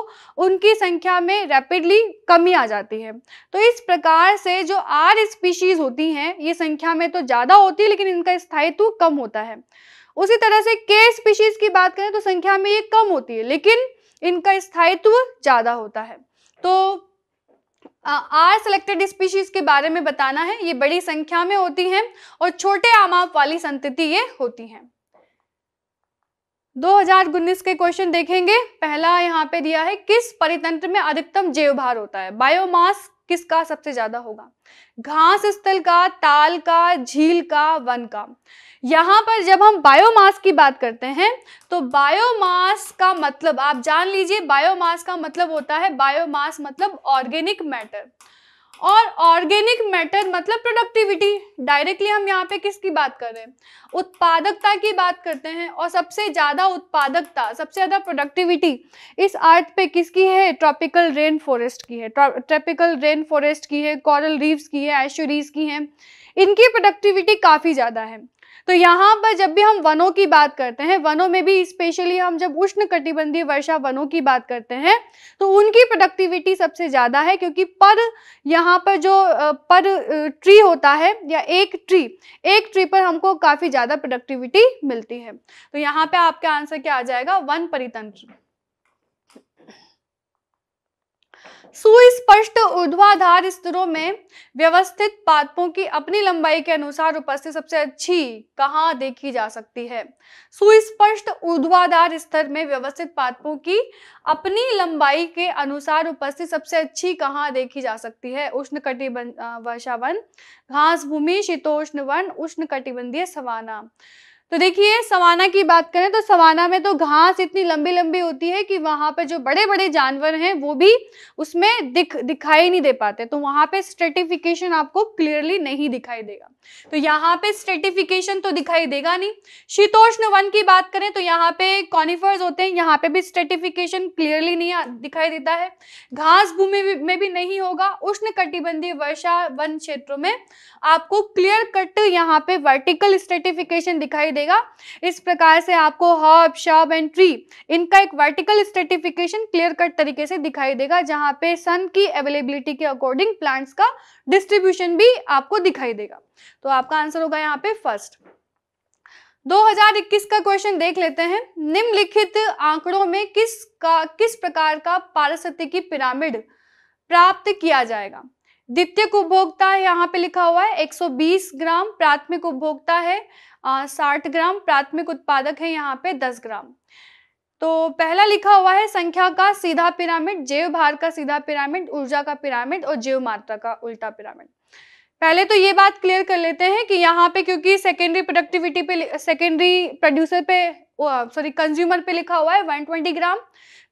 S1: उनकी संख्या में रैपिडली कमी आ जाती है तो इस प्रकार से जो आर स्पीशीज होती हैं ये संख्या में तो ज़्यादा होती है लेकिन इनका स्थायित्व कम होता है उसी तरह से के स्पीशीज की बात करें तो संख्या में ये कम होती है लेकिन इनका स्थायित्व ज्यादा होता है तो आर सेलेक्टेड स्पीशीज के बारे में बताना है ये बड़ी संख्या में होती हैं और छोटे आमाप वाली संतति ये होती हैं 2019 के क्वेश्चन देखेंगे पहला यहाँ पे दिया है किस परितंत्र में अधिकतम जैव भार होता है बायोमास किसका सबसे ज्यादा होगा घास स्थल का ताल का झील का वन का यहाँ पर जब हम बायोमास की बात करते हैं तो बायोमास का मतलब आप जान लीजिए बायोमास का मतलब होता है बायोमास मतलब ऑर्गेनिक मैटर और ऑर्गेनिक मैटर मतलब प्रोडक्टिविटी डायरेक्टली हम यहाँ पे किसकी बात कर रहे हैं उत्पादकता की बात करते हैं और सबसे ज़्यादा उत्पादकता सबसे ज़्यादा प्रोडक्टिविटी इस अर्थ पे किसकी है ट्रॉपिकल रेन फॉरेस्ट की है ट्रॉपिकल रेन फॉरेस्ट की है कॉरल रीव्स की है एशुरीज की हैं इनकी प्रोडक्टिविटी काफ़ी ज़्यादा है तो यहाँ पर जब भी हम वनों की बात करते हैं वनों में भी स्पेशली हम जब उष्ण कटिबंधी वर्षा वनों की बात करते हैं तो उनकी प्रोडक्टिविटी सबसे ज़्यादा है क्योंकि पर यहाँ पर जो पर ट्री होता है या एक ट्री एक ट्री पर हमको काफ़ी ज़्यादा प्रोडक्टिविटी मिलती है तो यहाँ पर आपका आंसर क्या आ जाएगा वन परितंत्र सुस्पष्ट ऊर्ध्वाधार स्तरों में व्यवस्थित पादपों की अपनी लंबाई के अनुसार उपस्थित सबसे अच्छी कहाँ देखी जा सकती है सुस्पष्ट ऊर्ध्वाधार स्तर में व्यवस्थित पादपों की अपनी लंबाई के अनुसार उपस्थित सबसे अच्छी कहाँ देखी जा सकती है उष्ण कटिबंध वर्षावन घास भूमि शीतोष्ण वन उष्ण कटिबंधीय सवाना तो देखिए सवाना की बात करें तो सवाना में तो घास इतनी लंबी लंबी होती है कि वहाँ पे जो बड़े बड़े जानवर हैं वो भी उसमें दिख दिखाई नहीं दे पाते तो वहाँ पे स्ट्रेटिफिकेशन आपको क्लियरली नहीं दिखाई देगा तो यहाँ पे स्ट्रेटिफिकेशन तो दिखाई देगा नहीं शीतोष्ण वन की बात करें तो यहाँ पे कॉनिफर्स होते हैं यहाँ पे भी स्ट्रेटिफिकेशन क्लियरली नहीं दिखाई देता है घास भूमि में भी नहीं होगा उष्ण वर्षा वन क्षेत्रों में आपको क्लियर कट यहाँ पे वर्टिकल स्ट्रेटिफिकेशन दिखाई देगा इस प्रकार से आपको हर्ब शब एंड ट्री इनका एक वर्टिकल स्ट्रेटिफिकेशन क्लियर कट तरीके से दिखाई देगा जहाँ पे सन की अवेलेबिलिटी के अकॉर्डिंग प्लांट्स का डिस्ट्रीब्यूशन भी आपको दिखाई देगा तो आपका आंसर होगा यहाँ पे फर्स्ट 2021 का क्वेश्चन देख लेते हैं निम्नलिखित आंकड़ों में किस का किस प्रकार का पारिस्थिति की पिरामिड प्राप्त किया जाएगा द्वितीयक उपभोक्ता यहाँ पे लिखा हुआ है 120 ग्राम प्राथमिक उपभोक्ता है साठ ग्राम प्राथमिक उत्पादक है यहाँ पे 10 ग्राम तो पहला लिखा हुआ है संख्या का सीधा पिरामिड जैव भार का सीधा पिरामिड ऊर्जा का पिरामिड और जैव मात्रा का उल्टा पिरामिड पहले तो ये बात क्लियर कर लेते हैं कि यहाँ पे क्योंकि सेकेंडरी प्रोडक्टिविटी पे सेकेंडरी प्रोड्यूसर पे सॉरी कंज्यूमर पे लिखा हुआ है 120 ग्राम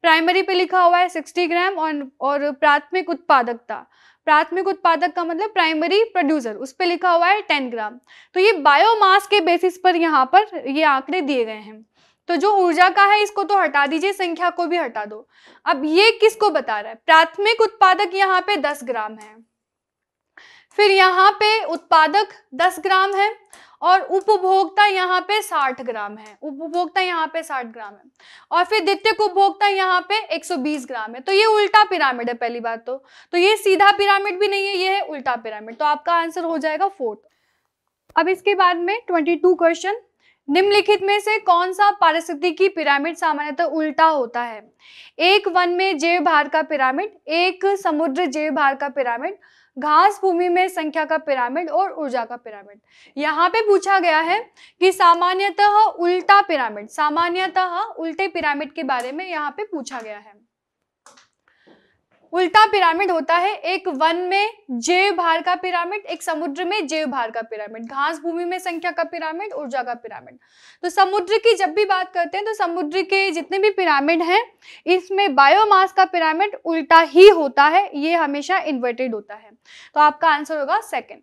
S1: प्राइमरी पे लिखा हुआ है 60 ग्राम और और प्राथमिक उत्पादकता प्राथमिक उत्पादक का मतलब प्राइमरी प्रोड्यूसर उस पर लिखा हुआ है 10 ग्राम तो ये बायोमास के बेसिस पर यहाँ पर ये आंकड़े दिए गए हैं तो जो ऊर्जा का है इसको तो हटा दीजिए संख्या को भी हटा दो अब ये किसको बता रहा है प्राथमिक उत्पादक यहाँ पे 10 ग्राम है फिर यहाँ पे उत्पादक 10 ग्राम है और उपभोक्ता यहाँ पे 60 ग्राम है उपभोक्ता यहाँ पे 60 ग्राम है और फिर द्वितीय उपभोक्ता यहाँ पे 120 ग्राम है तो ये उल्टा पिरामिड है पहली बात तो तो ये सीधा पिरामिड भी नहीं है ये है उल्टा पिरामिड तो आपका आंसर हो जाएगा फोर्थ अब इसके बाद में 22 क्वेश्चन निम्नलिखित में से कौन सा पारिस्थितिकी पिरामिड सामान्यतः तो उल्टा होता है एक वन में जैव भार का पिरामिड एक समुद्र जैव भार का पिरामिड घास भूमि में संख्या का पिरामिड और ऊर्जा का पिरामिड यहाँ पे पूछा गया है कि सामान्यतः उल्टा पिरामिड सामान्यतः उल्टे पिरामिड के बारे में यहाँ पे पूछा गया है उल्टा पिरामिड होता है एक वन में जैव भार का पिरामिड एक समुद्र में जैव भार का पिरामिड घास भूमि में संख्या का पिरामिड ऊर्जा का पिरामिड तो समुद्र की जब भी बात करते हैं तो समुद्र के जितने भी पिरामिड हैं इसमें बायोमास का पिरामिड उल्टा ही होता है ये हमेशा इन्वर्टेड होता है तो आपका आंसर होगा सेकेंड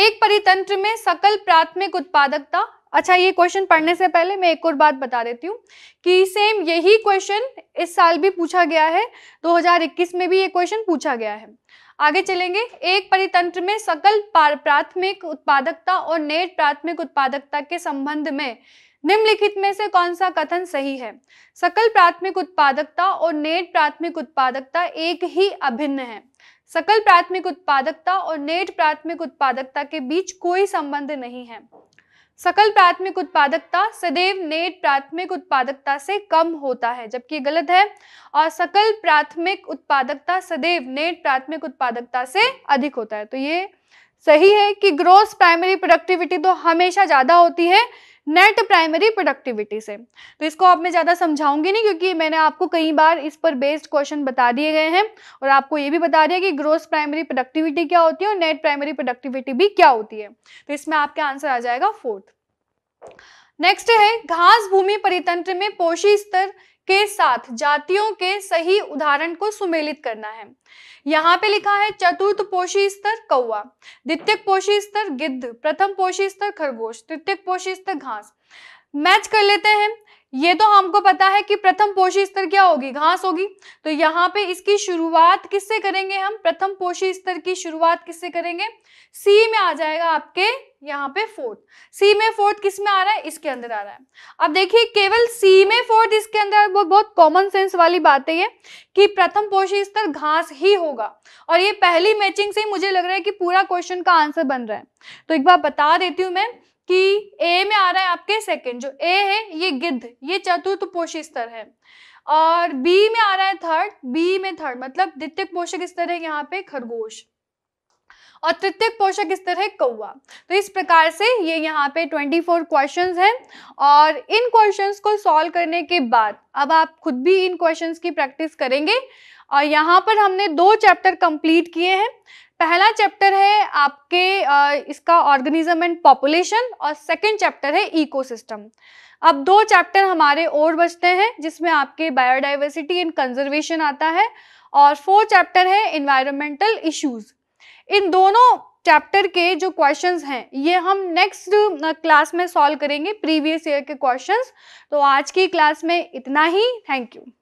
S1: एक परितंत्र में सकल प्राथमिक उत्पादकता अच्छा ये क्वेश्चन पढ़ने से पहले मैं एक और बात बता देती हूँ कि सेम यही क्वेश्चन इस साल भी पूछा गया है 2021 में भी ये क्वेश्चन पूछा गया है आगे चलेंगे एक परितंत्र में सकल प्राथमिक उत्पादकता और नेट प्राथमिक उत्पादकता के संबंध में निम्नलिखित में से कौन सा कथन सही है सकल प्राथमिक उत्पादकता और नेट प्राथमिक उत्पादकता एक ही अभिन्न है सकल प्राथमिक उत्पादकता और नेट प्राथमिक उत्पादकता के बीच कोई संबंध नहीं है सकल प्राथमिक उत्पादकता सदैव नेट प्राथमिक उत्पादकता से कम होता है जबकि गलत है और सकल प्राथमिक उत्पादकता सदैव नेट प्राथमिक उत्पादकता से अधिक होता है तो ये सही है कि ग्रोस प्राइमरी प्रोडक्टिविटी तो हमेशा ज़्यादा होती है नेट प्राइमरी प्रोडक्टिविटी से तो इसको आप मैं ज़्यादा समझाऊंगी नहीं क्योंकि मैंने आपको कई बार इस पर बेस्ड क्वेश्चन बता दिए गए हैं और आपको ये भी बता दिया कि ग्रोस प्राइमरी प्रोडक्टिविटी क्या होती है और नेट प्राइमरी प्रोडक्टिविटी भी क्या होती है तो इसमें आपका आंसर आ जाएगा फोर्थ नेक्स्ट है घास भूमि परितंत्र में पोषी स्तर के साथ जातियों के सही उदाहरण को सुमेलित करना है यहाँ पे लिखा है चतुर्थ पोषी स्तर कौआ द्वितीय पोषी स्तर गिद्ध प्रथम पोषी स्तर खरगोश तृतीय पोषी स्तर घास मैच कर लेते हैं ये तो हमको पता है कि प्रथम पोषी स्तर क्या होगी घास होगी तो यहाँ पे इसकी शुरुआत किससे करेंगे हम प्रथम पोषी स्तर की शुरुआत किससे करेंगे सी में आ जाएगा आपके यहाँ पे फोर्थ सी में फोर्थ किस में आ रहा है इसके अंदर आ रहा है अब देखिए केवल सी में फोर्थ इसके अंदर बहुत बहुत कॉमन सेंस वाली बात है कि प्रथम पोषी स्तर घास ही होगा और ये पहली मैचिंग से ही मुझे लग रहा है कि पूरा क्वेश्चन का आंसर बन रहा है तो एक बार बता देती हूँ मैं कि ए में आ रहा है आपके सेकंड जो ए है ये गिद्ध ये चतुर्थ पोषक स्तर है और बी में आ रहा है थर्ड बी में थर्ड मतलब द्वितीय पोषक स्तर है यहाँ पे खरगोश और तृतीय पोषक स्तर है कौआ तो इस प्रकार से ये यहाँ पे 24 क्वेश्चंस हैं और इन क्वेश्चंस को सॉल्व करने के बाद अब आप खुद भी इन क्वेश्चंस की प्रैक्टिस करेंगे और यहाँ पर हमने दो चैप्टर कंप्लीट किए हैं पहला चैप्टर है आपके इसका ऑर्गेनिज्म एंड पॉपुलेशन और सेकंड चैप्टर है इकोसिस्टम अब दो चैप्टर हमारे और बचते हैं जिसमें आपके बायोडाइवर्सिटी एंड कंजर्वेशन आता है और फोर्थ चैप्टर है इन्वायरमेंटल इश्यूज इन दोनों चैप्टर के जो क्वेश्चंस हैं ये हम नेक्स्ट क्लास में सॉल्व करेंगे प्रीवियस ईयर के क्वेश्चंस तो आज की क्लास में इतना ही थैंक यू